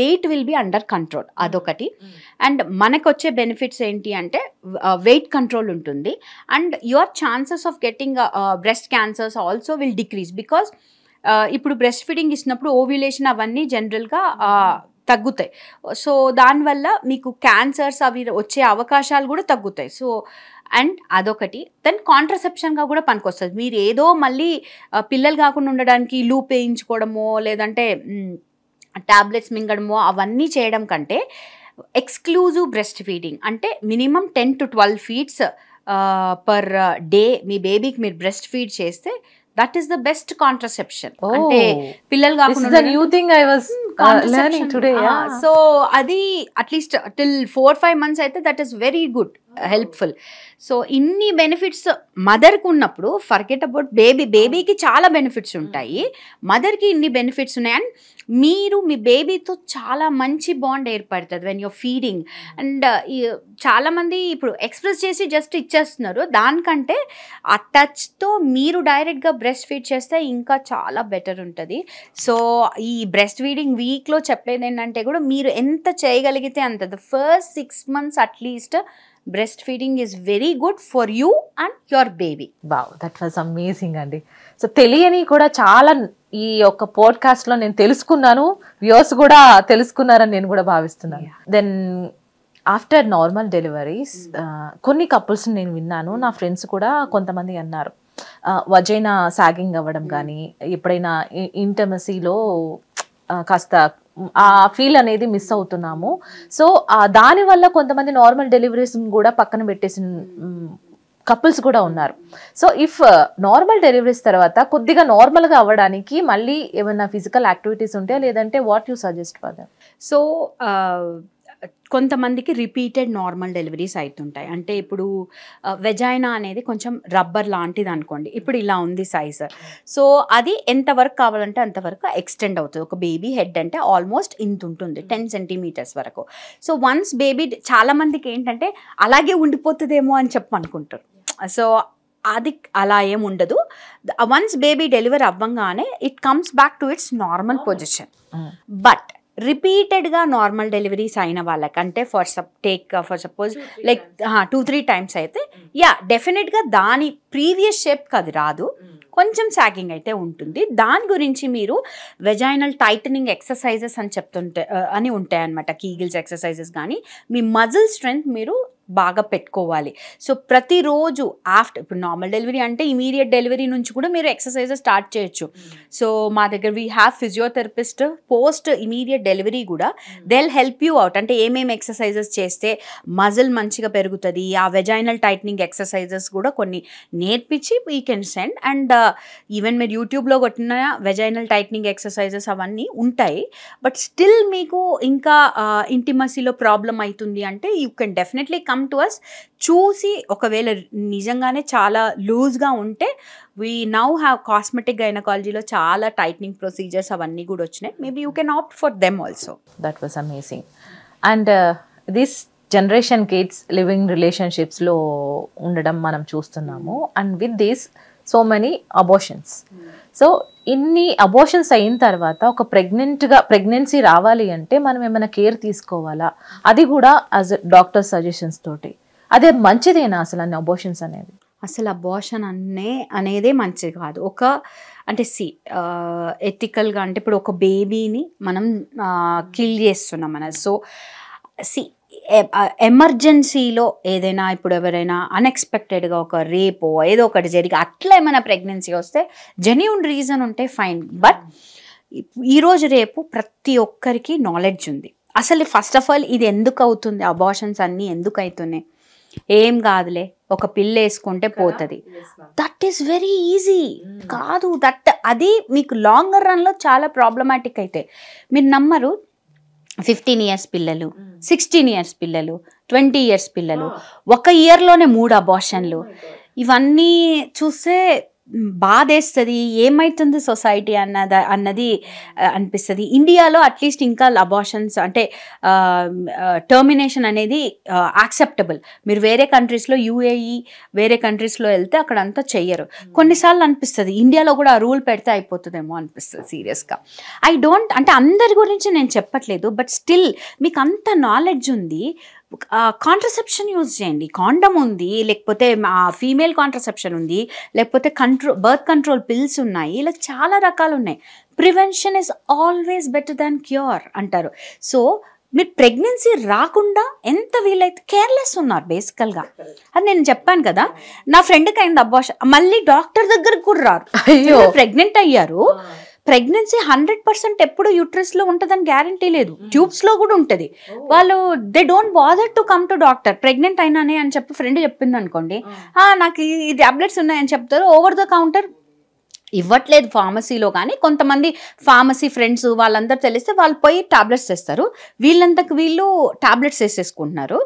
weight will be under control అదొకటి అండ్ మనకు వచ్చే బెనిఫిట్స్ ఏంటి అంటే వెయిట్ uh, కంట్రోల్ ఉంటుంది and your chances of getting breast cancers also will decrease because ఇప్పుడు బ్రెస్ట్ ఫీడింగ్ ఇస్తున్నప్పుడు ఓవ్యులేషన్ అవన్నీ జనరల్గా hmm. uh, తగ్గుతాయి సో దానివల్ల మీకు క్యాన్సర్స్ అవి వచ్చే అవకాశాలు కూడా తగ్గుతాయి సో అండ్ అదొకటి దెన్ కాంట్రసెప్షన్గా కూడా పనికొస్తుంది మీరు ఏదో మళ్ళీ పిల్లలు కాకుండా ఉండడానికి లూప్ వేయించుకోవడమో లేదంటే ట్యాబ్లెట్స్ మింగడమో అవన్నీ చేయడం కంటే ఎక్స్క్లూజివ్ బ్రెస్ట్ ఫీడింగ్ అంటే minimum ten to twelve feeds per day మీ బేబీకి మీరు బ్రెస్ట్ ఫీడ్ చేస్తే that is the best contraception అంటే పిల్లలు కాకుండా I so uh, hmm, ah, అది at least till four five months అయితే that is very good helpful so ఇన్ని బెనిఫిట్స్ మదర్కి ఉన్నప్పుడు ఫర్గెట్ అబౌట్ బేబీ బేబీకి చాలా బెనిఫిట్స్ ఉంటాయి మదర్కి hmm. ఇన్ని బెనిఫిట్స్ ఉన్నాయి అండ్ మీరు మీ బేబీతో చాలా మంచి బాండ్ ఏర్పడుతుంది వెన్ యూర్ ఫీడింగ్ అండ్ చాలామంది ఇప్పుడు ఎక్స్ప్రెస్ చేసి జస్ట్ ఇచ్చేస్తున్నారు దానికంటే ఆ టచ్తో మీరు డైరెక్ట్గా బ్రెస్ట్ ఫీడ్ చేస్తే ఇంకా చాలా బెటర్ ఉంటుంది సో ఈ బ్రెస్ట్ ఫీడింగ్ వీక్లో చెప్పేది ఏంటంటే కూడా మీరు ఎంత చేయగలిగితే అంత the first six months at least breastfeeding is very good for you and your baby wow that was amazing అండి సో తెలియని కూడా చాలా ఈ యొక్క పోడ్కాస్ట్లో నేను తెలుసుకున్నాను వ్యూస్ కూడా తెలుసుకున్నారని నేను కూడా భావిస్తున్నాను దెన్ ఆఫ్టర్ నార్మల్ డెలివరీస్ కొన్ని కపుల్స్ నేను విన్నాను నా ఫ్రెండ్స్ కూడా కొంతమంది అన్నారు వజైనా uh, సాగింగ్ అవ్వడం కానీ hmm. ఎప్పుడైనా ఇంటమసీలో కాస్త ఆ ఫీల్ అనేది మిస్ అవుతున్నాము సో దానివల్ల కొంతమంది నార్మల్ డెలివరీస్ కూడా పక్కన పెట్టేసిన కపుల్స్ కూడా ఉన్నారు సో ఇఫ్ నార్మల్ డెలివరీస్ తర్వాత కొద్దిగా నార్మల్గా అవ్వడానికి మళ్ళీ ఏమైనా ఫిజికల్ యాక్టివిటీస్ ఉంటాయా లేదంటే what you suggest for there so కొంతమందికి రిపీటెడ్ నార్మల్ డెలివరీస్ అవుతుంటాయి అంటే ఇప్పుడు వెజైనా అనేది కొంచెం రబ్బర్ లాంటిది అనుకోండి ఇప్పుడు ఇలా ఉంది సైజ్ సో అది ఎంతవరకు కావాలంటే అంతవరకు ఎక్స్టెండ్ అవుతుంది ఒక బేబీ హెడ్ అంటే ఆల్మోస్ట్ ఇంత ఉంటుంది టెన్ సెంటీమీటర్స్ వరకు సో వన్స్ బేబీ చాలామందికి ఏంటంటే అలాగే ఉండిపోతుందేమో అని చెప్పి అనుకుంటారు సో అది అలా ఏం ఉండదు వన్స్ బేబీ డెలివర్ అవ్వంగానే it comes back to its normal position but రిపీటెడ్గా నార్మల్ డెలివరీస్ అయిన వాళ్ళకంటే ఫర్ సప్ take for suppose like two three times అయితే hmm. యా డెఫినెట్గా దాని ప్రీవియస్ షేప్కి అది రాదు hmm. కొంచెం సాగింగ్ అయితే ఉంటుంది దాని గురించి మీరు వెజైనల్ టైటనింగ్ ఎక్సర్సైజెస్ అని చెప్తుంటే అని ఉంటాయన్నమాట కీగిల్స్ ఎక్సర్సైజెస్ కానీ మీ మజిల్ స్ట్రెంగ్త్ మీరు బాగా పెట్టుకోవాలి సో ప్రతిరోజు ఆఫ్టర్ ఇప్పుడు నార్మల్ డెలివరీ అంటే ఇమీడియట్ డెలివరీ నుంచి కూడా మీరు ఎక్సర్సైజెస్ స్టార్ట్ చేయొచ్చు hmm. సో మా దగ్గర we have physiotherapist post immediate delivery కూడా దెల్ హెల్ప్ యూ అవుట్ అంటే ఏమేమి ఎక్సర్సైజెస్ చేస్తే మజిల్ మంచిగా పెరుగుతుంది ఆ వెజైనల్ టైట్నింగ్ ఎక్సర్సైజెస్ కూడా కొన్ని నేర్పించి we can send and even uh, మీరు యూట్యూబ్లో కొట్టిన వెజైనల్ టైట్నింగ్ ఎక్సర్సైజెస్ అవన్నీ ఉంటాయి బట్ స్టిల్ మీకు ఇంకా ఇంటిమసీలో uh, ప్రాబ్లం అవుతుంది అంటే you can definitely come come to us చూసి ఒకవేళ నిజంగానే చాలా లూజ్గా ఉంటే వీ నౌ హ్యావ్ కాస్మెటిక్ గైనకాలజీలో చాలా టైట్నింగ్ ప్రొసీజర్స్ అవన్నీ కూడా వచ్చినాయి maybe you can opt for them also that was amazing and this generation kids living రిలేషన్షిప్స్లో ఉండడం మనం చూస్తున్నాము and with this so many abortions so ఇన్ని అబోషన్స్ అయిన తర్వాత ఒక ప్రెగ్నెంట్గా ప్రెగ్నెన్సీ రావాలి అంటే మనం ఏమైనా కేర్ తీసుకోవాలా అది కూడా యాజ్ డాక్టర్ సజెషన్స్ తోటి అదే మంచిదేనా అసలు అన్ని అబోషన్స్ అనేది అసలు అబోషన్ అనే అనేదే మంచిది కాదు ఒక అంటే సి ఎథికల్గా అంటే ఇప్పుడు ఒక బేబీని మనం కిల్ చేస్తున్నాం అనేది సో సి ఎమర్జెన్సీలో ఏదైనా ఇప్పుడు ఎవరైనా అన్ఎక్స్పెక్టెడ్గా ఒక రేపో ఏదో ఒకటి జరిగి అట్లా ఏమైనా ప్రెగ్నెన్సీ వస్తే జెన్యున్ రీజన్ ఉంటే ఫైన్ బట్ ఈరోజు రేపు ప్రతి ఒక్కరికి నాలెడ్జ్ ఉంది అసలు ఫస్ట్ ఆఫ్ ఆల్ ఇది ఎందుకు అవుతుంది అబార్షన్స్ అన్నీ ఎందుకు అవుతున్నాయి ఏం కాదులే ఒక పిల్ల వేసుకుంటే పోతుంది that is very easy hmm. కాదు దట్ అది మీకు లాంగర్ రన్లో చాలా ప్రాబ్లమాటిక్ అయితే మీరు నమ్మరు ఫిఫ్టీన్ ఇయర్స్ పిల్లలు సిక్స్టీన్ ఇయర్స్ పిల్లలు ట్వంటీ ఇయర్స్ పిల్లలు ఒక ఇయర్లోనే మూడు అబార్షన్లు oh ఇవన్నీ చూస్తే బాధేస్తుంది ఏమవుతుంది సొసైటీ అన్నది అన్నది అనిపిస్తుంది ఇండియాలో అట్లీస్ట్ ఇంకా అబార్షన్స్ అంటే టర్మినేషన్ అనేది యాక్సెప్టబుల్ మీరు వేరే కంట్రీస్లో యూఏఈ e వేరే కంట్రీస్లో వెళ్తే అక్కడ అంతా చెయ్యరు hmm. కొన్నిసార్లు అనిపిస్తుంది ఇండియాలో కూడా ఆ రూల్ పెడితే అయిపోతుందేమో అనిపిస్తుంది సీరియస్గా ఐ డోంట్ అంటే అందరి గురించి నేను చెప్పట్లేదు బట్ స్టిల్ మీకు అంత నాలెడ్జ్ ఉంది కాంట్రసెప్షన్ యూజ్ చేయండి కాండం ఉంది లేకపోతే ఫీమేల్ కాంట్రసెప్షన్ ఉంది లేకపోతే కంట్రో బర్త్ కంట్రోల్ పిల్స్ ఉన్నాయి ఇలా చాలా రకాలు ఉన్నాయి prevention is always better than cure అంటారు సో మీరు ప్రెగ్నెన్సీ రాకుండా ఎంత వీలైతే కేర్లెస్ ఉన్నారు బేసికల్గా అది నేను చెప్పాను కదా నా ఫ్రెండ్కి అయింది అబ్బాష మళ్ళీ డాక్టర్ దగ్గరకు కూడా రారు అయ్యో ప్రెగ్నెంట్ అయ్యారు ప్రెగ్నెన్సీ హండ్రెడ్ పర్సెంట్ ఎప్పుడు యూట్రస్ లో ఉంటుందని గ్యారంటీ లేదు ట్యూబ్స్ లో కూడా ఉంటది వాళ్ళు they don't bother to come to doctor pregnant అయినానే అని చెప్పి ఫ్రెండ్ చెప్పింది అనుకోండి నాకు ఈ టాబ్లెట్స్ ఉన్నాయని చెప్తారు ఓవర్ ద కౌంటర్ ఇవ్వట్లేదు ఫార్మసీలో కానీ కొంతమంది ఫార్మసీ ఫ్రెండ్స్ వాళ్ళందరూ తెలిస్తే వాళ్ళు పోయి టాబ్లెట్స్ వేస్తారు వీళ్ళంతకు వీళ్ళు టాబ్లెట్స్ వేసేసుకుంటున్నారు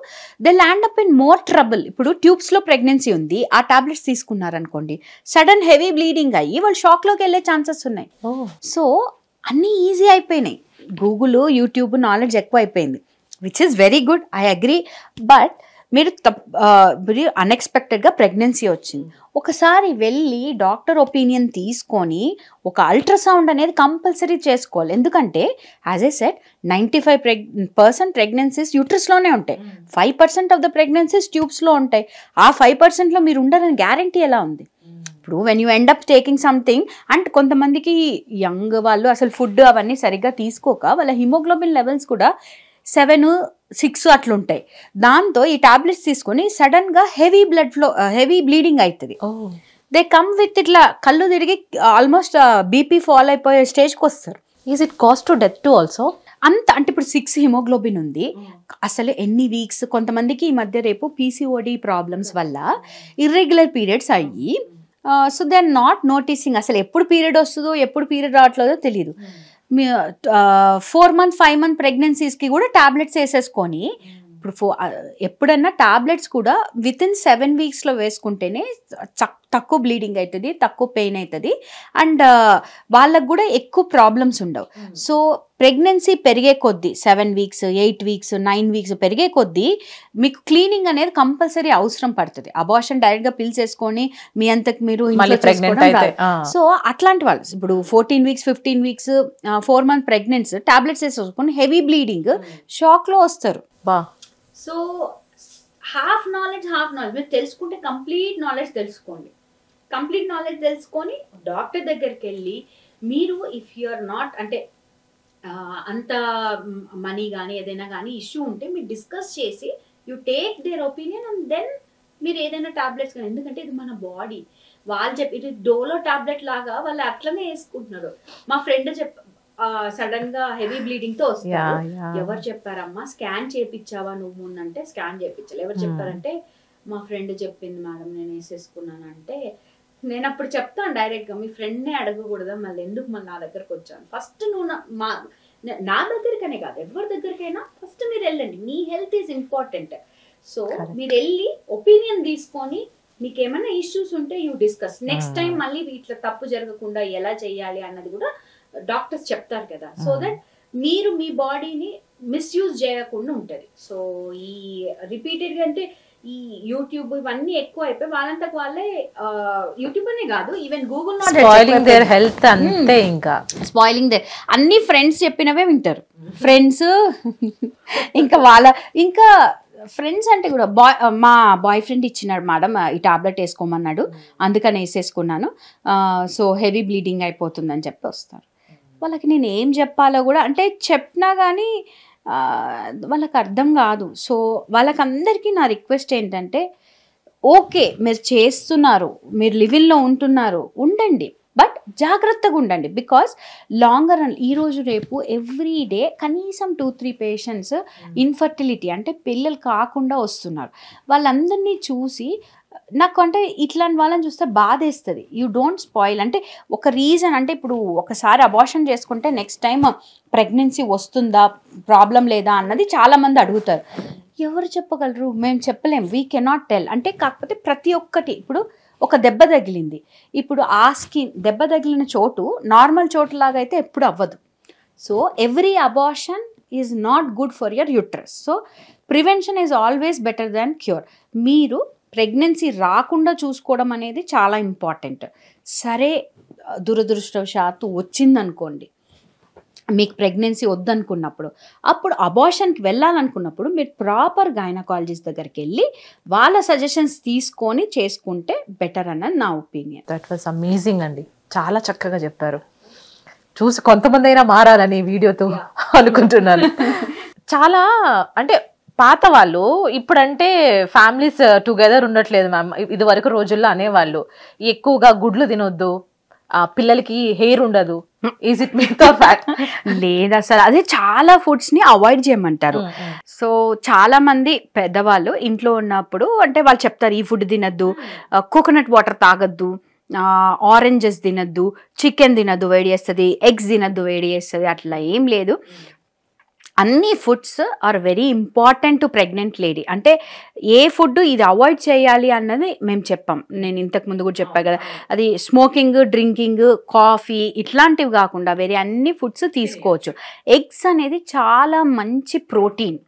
they land up in more trouble ఇప్పుడు ట్యూబ్స్లో ప్రెగ్నెన్సీ ఉంది ఆ టాబ్లెట్స్ తీసుకున్నారనుకోండి సడన్ హెవీ బ్లీడింగ్ అయ్యి వాళ్ళు షాక్లోకి వెళ్ళే ఛాన్సెస్ ఉన్నాయి సో అన్నీ ఈజీ అయిపోయినాయి గూగుల్ యూట్యూబ్ నాలెడ్జ్ ఎక్కువ అయిపోయింది which is very good I agree but మీరు మీరు అన్ఎక్స్పెక్టెడ్గా ప్రెగ్నెన్సీ వచ్చింది ఒకసారి వెళ్ళి డాక్టర్ ఒపీనియన్ తీసుకొని ఒక అల్ట్రాసౌండ్ అనేది కంపల్సరీ చేసుకోవాలి ఎందుకంటే as a set ninety five preg percent pregnancies యూట్రస్లోనే ఉంటాయి five percent of the pregnancies ట్యూబ్స్లో ఉంటాయి ఆ ఫైవ్ పర్సెంట్లో మీరు ఉండాలని గ్యారంటీ ఎలా ఉంది hmm. ఇప్పుడు when you end up taking something and కొంతమందికి యంగ్ వాళ్ళు అసలు ఫుడ్ అవన్నీ సరిగ్గా తీసుకోక వాళ్ళ హిమోగ్లోబిన్ లెవెల్స్ కూడా సెవెన్ సిక్స్ అట్లుంటాయి దాంతో ఈ టాబ్లెట్స్ తీసుకొని సడన్గా heavy blood flow heavy bleeding అవుతుంది దే కమ్ విత్ ఇట్లా కళ్ళు తిరిగి ఆల్మోస్ట్ బీపీ ఫాల్ అయిపోయే స్టేజ్కి వస్తారు is it cost to death too also అంత అంటే ఇప్పుడు సిక్స్ హిమోగ్లోబిన్ ఉంది hmm. అసలు ఎన్ని వీక్స్ కొంతమందికి ఈ మధ్య రేపు పీసీఓడి ప్రాబ్లమ్స్ వల్ల ఇర్రెగ్యులర్ పీరియడ్స్ అయ్యి so they are not noticing అసలు ఎప్పుడు పీరియడ్ వస్తుందో ఎప్పుడు పీరియడ్ రావట్లేదో తెలియదు hmm. Four month five month ప్రెగ్నెన్సీస్కి కూడా ట్యాబ్లెట్స్ వేసేసుకొని ఇప్పుడు ఫో ఎప్పుడన్నా టాబ్లెట్స్ కూడా విత్ ఇన్ సెవెన్ వీక్స్లో వేసుకుంటేనే తక్కువ బ్లీడింగ్ అవుతుంది తక్కువ పెయిన్ అవుతుంది అండ్ వాళ్ళకు కూడా ఎక్కువ ప్రాబ్లమ్స్ ఉండవు సో ప్రెగ్నెన్సీ పెరిగే కొద్దీ seven weeks eight weeks nine weeks పెరిగే కొద్దీ మీకు క్లీనింగ్ అనేది కంపల్సరీ అవసరం పడుతుంది అబార్షన్ డైరెక్ట్గా పిల్స్ వేసుకొని మీ అంతకు మీరు సో అట్లాంటి వాళ్ళు ఇప్పుడు fourteen weeks fifteen weeks four month pregnancy tablets వేసుకొని హెవీ బ్లీడింగ్ షాక్లో వస్తారు బా so half knowledge half knowledge మీరు తెలుసుకుంటే కంప్లీట్ నాలెడ్జ్ తెలుసుకోండి కంప్లీట్ నాలెడ్జ్ తెలుసుకొని డాక్టర్ దగ్గరికి వెళ్ళి మీరు ఇఫ్ యు ఆర్ నాట్ అంటే అంత మనీ కానీ ఏదైనా కానీ ఇష్యూ ఉంటే మీరు డిస్కస్ చేసి you take their opinion and then మీరు ఏదైనా టాబ్లెట్స్ కానీ ఎందుకంటే ఇది మన బాడీ వాళ్ళు చెప్పి ఇది డోలో టాబ్లెట్ లాగా వాళ్ళు అట్లనే వేసుకుంటున్నారు మా ఫ్రెండ్ చెప్ సడన్ గా హెవీ బ్లీడింగ్ తో వస్తాయి ఎవరు చెప్పారమ్మా స్కాన్ చేపించావా నువ్వు అంటే స్కాన్ చేపించాలి ఎవరు hmm. చెప్పారంటే మా ఫ్రెండ్ చెప్పింది మేడం నేను వేసేసుకున్నాను అంటే నేను అప్పుడు చెప్తాను డైరెక్ట్ గా మీ నే అడగకూడదా మళ్ళీ ఎందుకు మళ్ళీ నా దగ్గరకు వచ్చాను ఫస్ట్ నువ్వు మా నా దగ్గరకనే కాదు ఎవరి దగ్గరకైనా ఫస్ట్ మీరు వెళ్ళండి మీ హెల్త్ ఈజ్ ఇంపార్టెంట్ సో మీరు వెళ్ళి ఒపీనియన్ తీసుకొని మీకు ఏమైనా ఇష్యూస్ ఉంటే యూ డిస్కస్ నెక్స్ట్ టైం మళ్ళీ ఇట్లా తప్పు జరగకుండా ఎలా చేయాలి అన్నది కూడా డాక్టర్స్ చెప్తారు కదా సో hmm. దట్ మీరు మీ బాడీని మిస్యూజ్ చేయకుండా ఉంటుంది సో ఈ గా అంటే ఈ యూట్యూబ్ ఇవన్నీ ఎక్కువ అయిపోయి వాళ్ళంతకు వాళ్ళే యూట్యూబ్ అనే కాదు even Google spoiling their health అంతే hmm. ఇంకా స్పాయిలింగ్ దేర్ అన్ని ఫ్రెండ్స్ చెప్పినవే వింటారు ఫ్రెండ్స్ hmm. ఇంకా వాళ్ళ ఇంకా ఫ్రెండ్స్ అంటే కూడా బాయ్ మా బాయ్ ఫ్రెండ్ ఇచ్చినాడు మేడం ఈ టాబ్లెట్ వేసుకోమన్నాడు అందుకని వేసేసుకున్నాను సో హెవీ బ్లీడింగ్ అయిపోతుందని చెప్పి వస్తారు వాళ్ళకి నేను ఏం చెప్పాలో కూడా అంటే చెప్పినా కానీ వాళ్ళకి అర్థం కాదు సో వాళ్ళకందరికీ నా రిక్వెస్ట్ ఏంటంటే ఓకే మీరు చేస్తున్నారు మీరు లివింగ్లో ఉంటున్నారు ఉండండి బట్ జాగ్రత్తగా ఉండండి బికాస్ లాంగర్ రన్ ఈరోజు రేపు ఎవ్రీ డే కనీసం టూ త్రీ పేషెంట్స్ ఇన్ఫర్టిలిటీ అంటే పిల్లలు కాకుండా వస్తున్నారు వాళ్ళందరినీ చూసి నాకు అంటే ఇట్లాంటి వాళ్ళని చూస్తే బాధ వేస్తుంది యూ డోంట్ స్పాయిల్ అంటే ఒక రీజన్ అంటే ఇప్పుడు ఒకసారి అబార్షన్ చేసుకుంటే నెక్స్ట్ టైం ప్రెగ్నెన్సీ వస్తుందా ప్రాబ్లం లేదా అన్నది చాలామంది అడుగుతారు ఎవరు చెప్పగలరు మేము చెప్పలేం వీ కెనాట్ టెల్ అంటే కాకపోతే ప్రతి ఒక్కటి ఇప్పుడు ఒక దెబ్బ తగిలింది ఇప్పుడు ఆ స్కిన్ దెబ్బ తగిలిన చోటు నార్మల్ చోటులాగా అయితే ఎప్పుడు అవ్వదు so every abortion is not good for your uterus so prevention is always better than cure మీరు ప్రెగ్నెన్సీ రాకుండా చూసుకోవడం అనేది చాలా ఇంపార్టెంట్ సరే దురదృష్టవశాత్తు వచ్చిందనుకోండి మీకు ప్రెగ్నెన్సీ వద్దనుకున్నప్పుడు అప్పుడు అబార్షన్కి వెళ్ళాలనుకున్నప్పుడు మీరు ప్రాపర్ గైనకాలజిస్ట్ దగ్గరికి వెళ్ళి వాళ్ళ సజెషన్స్ తీసుకొని చేసుకుంటే బెటర్ అన్నది నా ఒపీనియన్ దట్ వాస్ అమేజింగ్ అండి చాలా చక్కగా చెప్పారు చూసి కొంతమంది అయినా మారాలని వీడియోతో అనుకుంటున్నాను చాలా అంటే పాత వాళ్ళు ఇప్పుడంటే ఫ్యామిలీస్ uh, టుగెదర్ ఉండట్లేదు మ్యామ్ ఇది వరకు రోజుల్లో అనేవాళ్ళు ఎక్కువగా గుడ్లు తినొద్దు పిల్లలకి హెయిర్ ఉండదు ఈజ్ ఇట్ మీతో లేదు అసలు అదే చాలా ఫుడ్స్ ని అవాయిడ్ చేయమంటారు సో చాలా మంది పెద్దవాళ్ళు ఇంట్లో ఉన్నప్పుడు అంటే వాళ్ళు చెప్తారు ఈ ఫుడ్ తినద్దు కోకోనట్ వాటర్ తాగద్దు ఆరెంజెస్ తినద్దు చికెన్ తినద్దు వేడి చేస్తుంది ఎగ్స్ తినద్దు వేడి చేస్తుంది అట్లా ఏం లేదు అన్ని foods are very important to pregnant lady అంటే ఏ ఫుడ్ ఇది అవాయిడ్ చేయాలి అన్నది మేము చెప్పాం నేను ఇంతకుముందు కూడా చెప్పాను కదా అది స్మోకింగ్ డ్రింకింగ్ కాఫీ ఇట్లాంటివి కాకుండా వేరే అన్ని ఫుడ్స్ తీసుకోవచ్చు ఎగ్స్ అనేది చాలా మంచి ప్రోటీన్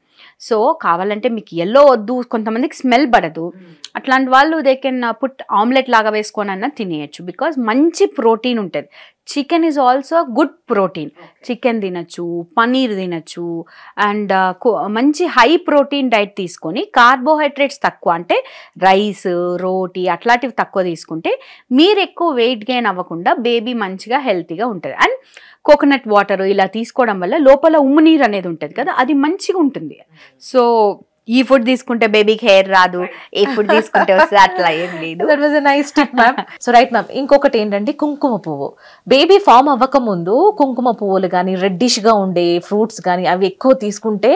సో కావాలంటే మీకు ఎల్లో వద్దు కొంతమందికి స్మెల్ పడదు hmm. అట్లాంటి వాళ్ళు దేకెన్ కెన్ పుట్ ఆమ్లెట్ లాగా వేసుకొని అన్న తినేయచ్చు బికాజ్ మంచి ప్రోటీన్ ఉంటుంది chicken is also good protein chicken తినచ్చు పనీర్ తినచ్చు అండ్ మంచి హై ప్రోటీన్ డైట్ తీసుకొని కార్బోహైడ్రేట్స్ తక్కువ అంటే రైస్ రోటీ అట్లాంటివి తక్కువ తీసుకుంటే మీరు ఎక్కువ వెయిట్ గెయిన్ అవ్వకుండా బేబీ మంచిగా హెల్తీగా ఉంటుంది అండ్ కోకోనట్ వాటర్ ఇలా తీసుకోవడం వల్ల లోపల ఉమ్మునీరు అనేది ఉంటుంది కదా అది మంచిగా ఉంటుంది సో ఈ ఫుడ్ తీసుకుంటే బేబీకి హెయిర్ రాదు ఏ ఫుడ్ తీసుకుంటే వస్తుంది అట్లా ఏం లేదు nice ma'am so right ma'am ఇంకొకటి ఏంటంటే కుంకుమ పువ్వు బేబీ ఫామ్ అవ్వక ముందు కుంకుమ పువ్వులు కానీ రెడ్డిష్ గా ఉండే ఫ్రూట్స్ కానీ అవి ఎక్కువ తీసుకుంటే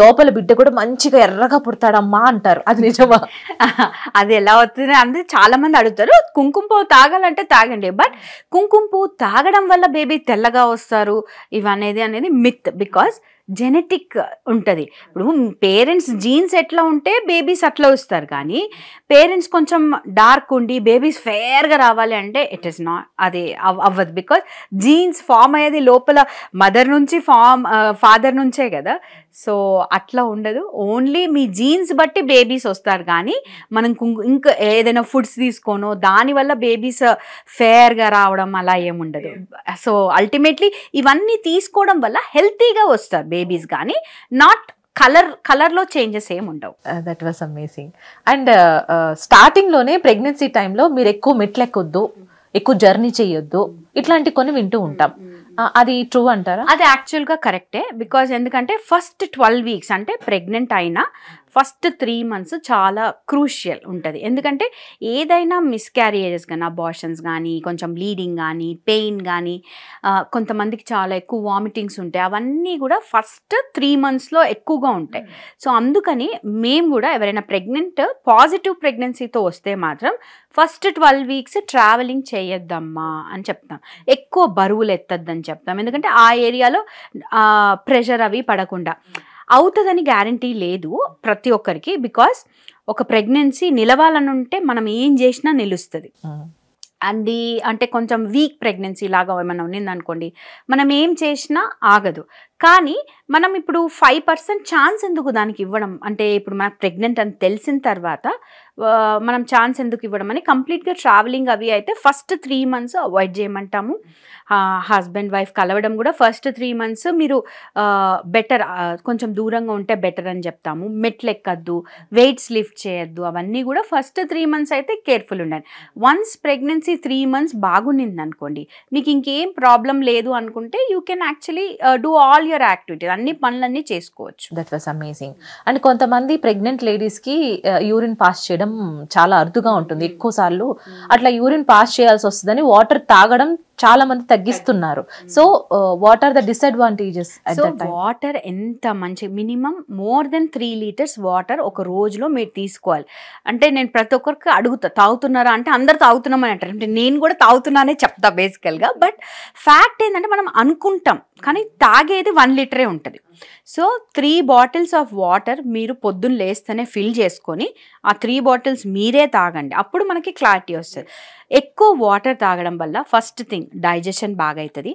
లోపల బిడ్డ కూడా మంచిగా ఎర్రగా పుడతాడమ్మా అంటారు అది నిజమా అది ఎలా అవుతుంది అంటే చాలా మంది అడుగుతారు కుంకుమ పువ్వు తాగాలంటే తాగండి బట్ కుంకుమ పువ్వు తాగడం వల్ల బేబీ తెల్లగా వస్తారు ఇవనేది అనేది మిత్ బికాస్ జెనెటిక్ ఉంటుంది ఇప్పుడు పేరెంట్స్ జీన్స్ ఎట్లా ఉంటే బేబీస్ అట్లా వస్తారు కానీ పేరెంట్స్ కొంచెం డార్క్ ఉండి బేబీస్ ఫేర్గా రావాలి అంటే ఇట్ ఇస్ నాట్ అది అవ్వదు బికాజ్ జీన్స్ ఫామ్ అయ్యేది లోపల మదర్ నుంచి ఫామ్ ఫాదర్ నుంచే కదా సో అట్లా ఉండదు ఓన్లీ మీ జీన్స్ బట్టి బేబీస్ వస్తారు కానీ మనం ఇంకా ఏదైనా ఫుడ్స్ తీసుకోనో దానివల్ల బేబీస్ ఫేర్గా రావడం అలా ఏముండదు సో అల్టిమేట్లీ ఇవన్నీ తీసుకోవడం వల్ల హెల్తీగా వస్తారు బేబీస్ కానీ నాట్ కలర్ కలర్లో చేంజెస్ ఏమి ఉండవు దట్ వాస్ అమేజింగ్ అండ్ స్టార్టింగ్లోనే ప్రెగ్నెన్సీ టైంలో మీరు ఎక్కువ మెట్లెక్కొద్దు hmm. ఎక్కువ జర్నీ చేయొద్దు hmm. ఇట్లాంటి కొన్ని వింటూ ఉంటాం hmm. అది ట్రూ అంటారా అది యాక్చువల్గా కరెక్టే బికాజ్ ఎందుకంటే ఫస్ట్ ట్వెల్వ్ వీక్స్ అంటే ప్రెగ్నెంట్ అయినా ఫస్ట్ త్రీ మంత్స్ చాలా క్రూషియల్ ఉంటుంది ఎందుకంటే ఏదైనా మిస్క్యారియేజెస్ కానీ అబార్షన్స్ కానీ కొంచెం బ్లీడింగ్ కానీ పెయిన్ కానీ కొంతమందికి చాలా ఎక్కువ వామిటింగ్స్ ఉంటాయి అవన్నీ కూడా ఫస్ట్ త్రీ మంత్స్లో ఎక్కువగా ఉంటాయి సో అందుకని మేము కూడా ఎవరైనా ప్రెగ్నెంట్ పాజిటివ్ ప్రెగ్నెన్సీతో వస్తే మాత్రం ఫస్ట్ ట్వెల్వ్ వీక్స్ ట్రావెలింగ్ చేయొద్దమ్మా అని చెప్తాం ఎక్కువ బరువులు ఎత్తద్దని చెప్తాం ఎందుకంటే ఆ ఏరియాలో ప్రెషర్ అవి పడకుండా అవుతుందని గ్యారంటీ లేదు ప్రతి ఒక్కరికి బికాస్ ఒక ప్రెగ్నెన్సీ నిలవాలనుంటే మనం ఏం చేసినా నిలుస్తుంది అది అంటే కొంచెం వీక్ ప్రెగ్నెన్సీ లాగా ఏమైనా ఉన్నింది అనుకోండి మనం ఏం చేసినా ఆగదు కానీ మనం ఇప్పుడు ఫైవ్ పర్సెంట్ ఛాన్స్ ఎందుకు దానికి ఇవ్వడం అంటే ఇప్పుడు మనకు ప్రెగ్నెంట్ అని తెలిసిన తర్వాత మనం ఛాన్స్ ఎందుకు ఇవ్వడం అని కంప్లీట్గా ట్రావెలింగ్ అవి అయితే ఫస్ట్ త్రీ మంత్స్ అవాయిడ్ చేయమంటాము హస్బెండ్ వైఫ్ కలవడం కూడా ఫస్ట్ త్రీ మంత్స్ మీరు బెటర్ కొంచెం దూరంగా ఉంటే బెటర్ అని చెప్తాము మెట్లు ఎక్కద్దు వెయిట్స్ లిఫ్ట్ చేయొద్దు అవన్నీ కూడా ఫస్ట్ త్రీ మంత్స్ అయితే కేర్ఫుల్ ఉండండి వన్స్ ప్రెగ్నెన్సీ త్రీ మంత్స్ బాగుండింది అనుకోండి మీకు ఇంకేం ప్రాబ్లం లేదు అనుకుంటే you can actually do all your activities అన్ని పనులన్నీ చేసుకోవచ్చు దట్ వాస్ అమేజింగ్ అండ్ కొంతమంది ప్రెగ్నెంట్ లేడీస్కి యూరిన్ పాస్ చేయడం చాలా అరుదుగా ఉంటుంది hmm. ఎక్కువ సార్లు అట్లా యూరిన్ పాస్ చేయాల్సి వస్తుందని వాటర్ తాగడం చాలా మంది తగ్గిస్తున్నారు so what are the disadvantages so water ఎంత మంచి minimum more than three litres water ఒక రోజులో మీరు తీసుకోవాలి అంటే నేను ప్రతి ఒక్కరికి అడుగుతా తాగుతున్నారా అంటే అందరు తాగుతున్నామని అంటారు అంటే నేను కూడా తాగుతున్నానే చెప్తా బేసికల్గా బట్ ఫ్యాక్ట్ ఏంటంటే మనం అనుకుంటాం కానీ తాగేది వన్ లీటరే ఉంటుంది so three bottles of water మీరు పొద్దున్న లేస్తేనే ఫిల్ చేసుకొని ఆ త్రీ బాటిల్స్ మీరే తాగండి అప్పుడు మనకి క్లారిటీ వస్తుంది ఎక్కువ వాటర్ తాగడం వల్ల ఫస్ట్ థింగ్ డైజెషన్ బాగా అవుతుంది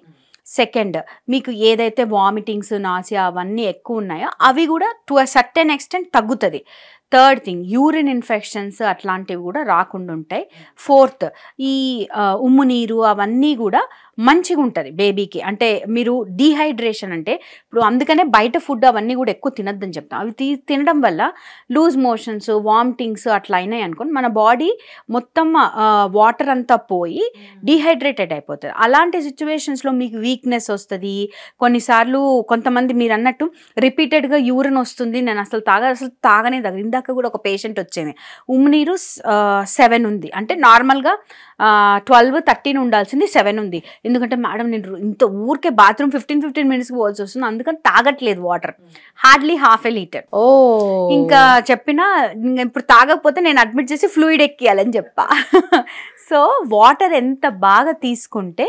సెకండ్ మీకు ఏదైతే వామిటింగ్స్ నాసియా అవన్నీ ఎక్కువ ఉన్నాయో అవి కూడా టు అ సర్టెన్ ఎక్స్టెంట్ తగ్గుతుంది థర్డ్ థింగ్ యూరిన్ ఇన్ఫెక్షన్స్ అట్లాంటివి కూడా రాకుండా ఉంటాయి ఫోర్త్ ఈ ఉమ్ము నీరు అవన్నీ కూడా మంచిగా ఉంటుంది బేబీకి అంటే మీరు డీహైడ్రేషన్ అంటే ఇప్పుడు అందుకనే బయట ఫుడ్ అవన్నీ కూడా ఎక్కువ తినద్దని చెప్తాం అవి తినడం వల్ల లూజ్ మోషన్స్ వామిటింగ్స్ అట్లా అయినాయి అనుకోండి మన బాడీ మొత్తం వాటర్ అంతా పోయి డీహైడ్రేటెడ్ అయిపోతుంది అలాంటి సిచ్యువేషన్స్లో మీకు వీక్నెస్ వస్తుంది కొన్నిసార్లు కొంతమంది మీరు అన్నట్టు రిపీటెడ్గా యూరిన్ వస్తుంది నేను అసలు తాగ అసలు తాగనే తగ్గింది ఇందాక కూడా ఒక పేషెంట్ వచ్చేది ఉమ్మినీరు సెవెన్ ఉంది అంటే నార్మల్గా ట్వెల్వ్ థర్టీన్ ఉండాల్సింది సెవెన్ ఉంది ఎందుకంటే మేడం నేను ఇంత ఊరికే బాత్రూమ్ ఫిఫ్టీన్ ఫిఫ్టీన్ మినిట్స్కి పోవాల్సి వస్తుంది అందుకని తాగట్లేదు water hardly half a litre ఓ ఇంకా చెప్పినా ఇప్పుడు తాగకపోతే నేను అడ్మిట్ చేసి ఫ్లూయిడ్ ఎక్కియాలని చెప్పా సో వాటర్ ఎంత బాగా తీసుకుంటే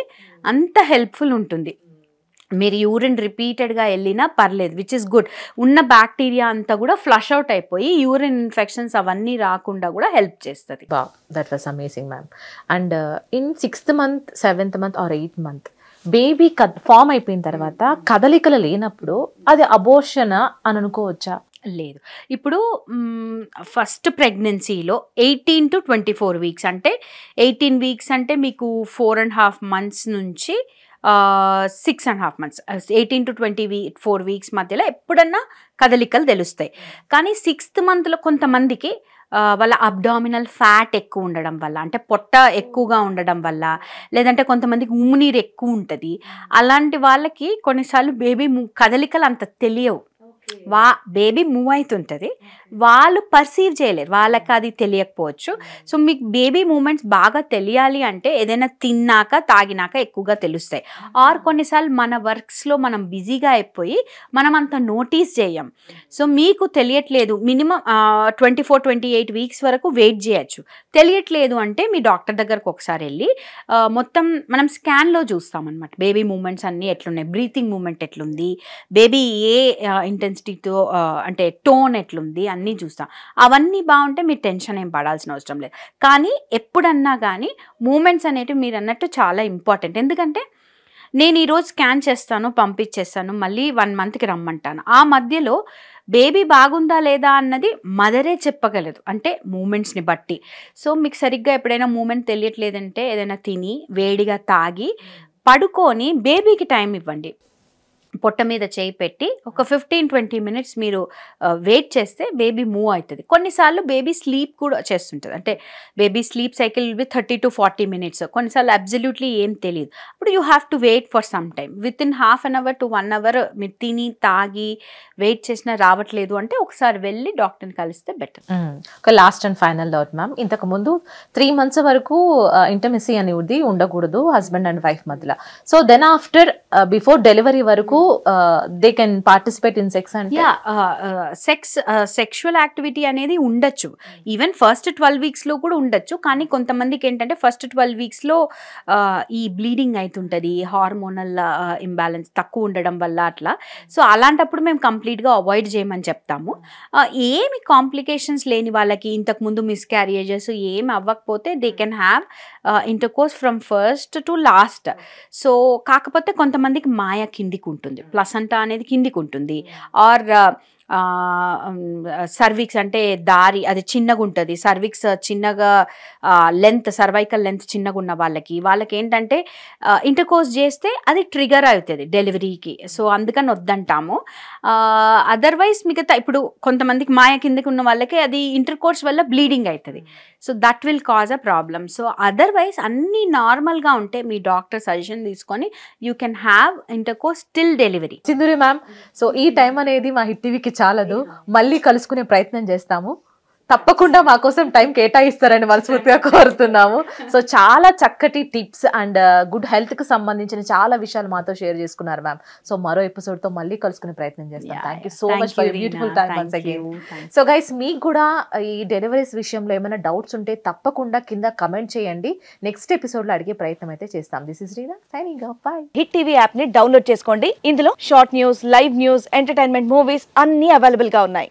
అంత హెల్ప్ఫుల్ ఉంటుంది మీరు యూరిన్ రిపీటెడ్గా వెళ్ళినా పర్లేదు విచ్ ఇస్ గుడ్ ఉన్న బ్యాక్టీరియా అంతా కూడా ఫ్లష్ అవుట్ అయిపోయి యూరిన్ ఇన్ఫెక్షన్స్ అవన్నీ రాకుండా కూడా హెల్ప్ చేస్తుంది బా that was amazing ma'am and in sixth month seventh month or eighth month baby form అయిపోయిన తర్వాత కదలికలు లేనప్పుడు అది అబోషణ అని అనుకోవచ్చా లేదు ఇప్పుడు ఫస్ట్ ప్రెగ్నెన్సీలో eighteen to twenty four weeks అంటే ఎయిటీన్ వీక్స్ అంటే మీకు ఫోర్ అండ్ హాఫ్ మంత్స్ నుంచి six and half months eighteen to twenty week four weeks మధ్యలో ఎప్పుడన్నా కదలికలు తెలుస్తాయి కానీ సిక్స్త్ మంత్లో కొంతమందికి వాళ్ళ అబ్డామినల్ ఫ్యాట్ ఎక్కువ ఉండడం వల్ల అంటే పొట్ట ఎక్కువగా ఉండడం వల్ల లేదంటే కొంతమందికి ఉమ్మునీరు ఎక్కువ ఉంటుంది అలాంటి వాళ్ళకి కొన్నిసార్లు బేబీ కదలికలు అంత తెలియవు వా బేబీ మూవ్ అవుతుంటుంది వాళ్ళు పర్సీవ్ చేయలేరు వాళ్ళకి అది తెలియకపోవచ్చు సో మీకు బేబీ మూమెంట్స్ బాగా తెలియాలి అంటే ఏదైనా తిన్నాక తాగినాక ఎక్కువగా తెలుస్తాయి ఆర్ కొన్నిసార్లు మన వర్క్స్లో మనం బిజీగా అయిపోయి మనం అంత నోటీస్ చేయం సో మీకు తెలియట్లేదు minimum twenty four twenty eight weeks వరకు వెయిట్ చేయొచ్చు తెలియట్లేదు అంటే మీ డాక్టర్ దగ్గరకు ఒకసారి వెళ్ళి మొత్తం మనం స్కాన్లో చూస్తామన్నమాట బేబీ మూమెంట్స్ అన్నీ ఎట్లున్నాయి బ్రీతింగ్ మూమెంట్ ఎట్లుంది బేబీ ఏ ఇంటెన్స్ ఇంటెన్సిటీతో అంటే టోన్ ఎట్లుంది అన్నీ చూస్తాం అవన్నీ బాగుంటే మీరు టెన్షన్ ఏం పడాల్సిన అవసరం లేదు కానీ ఎప్పుడన్నా కానీ మూమెంట్స్ అనేటివి మీరు అన్నట్టు చాలా ఇంపార్టెంట్ ఎందుకంటే నేను ఈరోజు స్కాన్ చేస్తాను పంపించేస్తాను మళ్ళీ వన్ మంత్కి రమ్మంటాను ఆ మధ్యలో బేబీ బాగుందా లేదా అన్నది మదరే చెప్పగలదు అంటే మూమెంట్స్ని బట్టి సో మీకు సరిగ్గా ఎప్పుడైనా మూమెంట్ తెలియట్లేదంటే ఏదైనా తిని వేడిగా తాగి పడుకొని బేబీకి టైం ఇవ్వండి పొట్ట మీద చేయి పెట్టి ఒక ఫిఫ్టీన్ ట్వంటీ మినిట్స్ మీరు వెయిట్ చేస్తే బేబీ మూవ్ అవుతుంది కొన్నిసార్లు బేబీ స్లీప్ కూడా చేస్తుంటుంది అంటే baby sleep cycle with be thirty to forty minutes కొన్నిసార్లు అబ్జల్యూట్లీ ఏం తెలియదు అప్పుడు you have to wait for some time within half an hour to one hour మీరు తిని తాగి వెయిట్ చేసినా రావట్లేదు అంటే ఒకసారి వెళ్ళి డాక్టర్ని కలిస్తే బెటర్ ఒక last and final doubt ma'am ఇంతకు ముందు త్రీ మంత్స్ వరకు ఇంటమెసీ అనేది ఉండకూడదు హస్బెండ్ అండ్ వైఫ్ మధ్యలో so then after before delivery వరకు they can participate in sex and yeah sex sexual activity అనేది ఉండొచ్చు ఈవెన్ ఫస్ట్ ట్వెల్వ్ వీక్స్లో కూడా ఉండొచ్చు కానీ కొంతమందికి ఏంటంటే ఫస్ట్ ట్వెల్వ్ వీక్స్లో ఈ బ్లీడింగ్ అవుతుంటది హార్మోనల్ ఇంబ్యాలెన్స్ తక్కువ ఉండడం వల్ల అట్లా సో అలాంటప్పుడు మేము కంప్లీట్గా అవాయిడ్ చేయమని చెప్తాము uh, ఏమి కాంప్లికేషన్స్ లేని వాళ్ళకి ఇంతకుముందు క్యారియేజెస్ ఏమి అవ్వకపోతే they can have intercourse from first to last so కాకపోతే కొంతమందికి మాయ కిందికి ఉంటుంది hmm. ప్లసంటా అనేది కిందికి ఉంటుంది ఆర్ hmm. సర్విక్స్ అంటే దారి అది చిన్నగా ఉంటుంది సర్విక్స్ చిన్నగా లెంత్ సర్వైకల్ లెంత్ చిన్నగా ఉన్న వాళ్ళకి వాళ్ళకి ఏంటంటే ఇంటర్కోర్స్ చేస్తే అది ట్రిగర్ అవుతుంది డెలివరీకి సో అందుకని వద్దంటాము అదర్వైజ్ మిగతా ఇప్పుడు కొంతమందికి మాయ కిందకి ఉన్న వాళ్ళకి అది ఇంటర్కోర్స్ వల్ల బ్లీడింగ్ అవుతుంది so that will cause a problem so otherwise అన్నీ నార్మల్గా ఉంటే మీ డాక్టర్ సజెషన్ తీసుకొని you can have intercourse till delivery Sindhuri ma'am so ఈ hmm. టైం అనేది మా హిట్ టీవీకి చాలదు మళ్ళీ కలుసుకునే ప్రయత్నం చేస్తాము తప్పకుండా మా కోసం టైం కేటాయిస్తారని మనస్ఫూర్తిగా కోరుతున్నాము సో చాలా చక్కటి tips and uh, good health కి సంబంధించిన చాలా విషయాలు మాతో షేర్ చేసుకున్నారు మ్యామ్ సో మరో ఎపిసోడ్ తో మళ్ళీ కలుసుకునే ప్రయత్నం చేస్తాం thank you so much for beautiful time so guys మీకు కూడా ఈ డెలివరీస్ విషయంలో ఏమైనా డౌట్స్ ఉంటే తప్పకుండా కింద కమెంట్ చేయండి నెక్స్ట్ ఎపిసోడ్ లో అడిగే ప్రయత్నం అయితే చేస్తాం this is Reena signing bye Hit TV app ని డౌన్లోడ్ చేసుకోండి ఇందులో short news live news entertainment movies అన్ని అవైలబుల్ గా ఉన్నాయి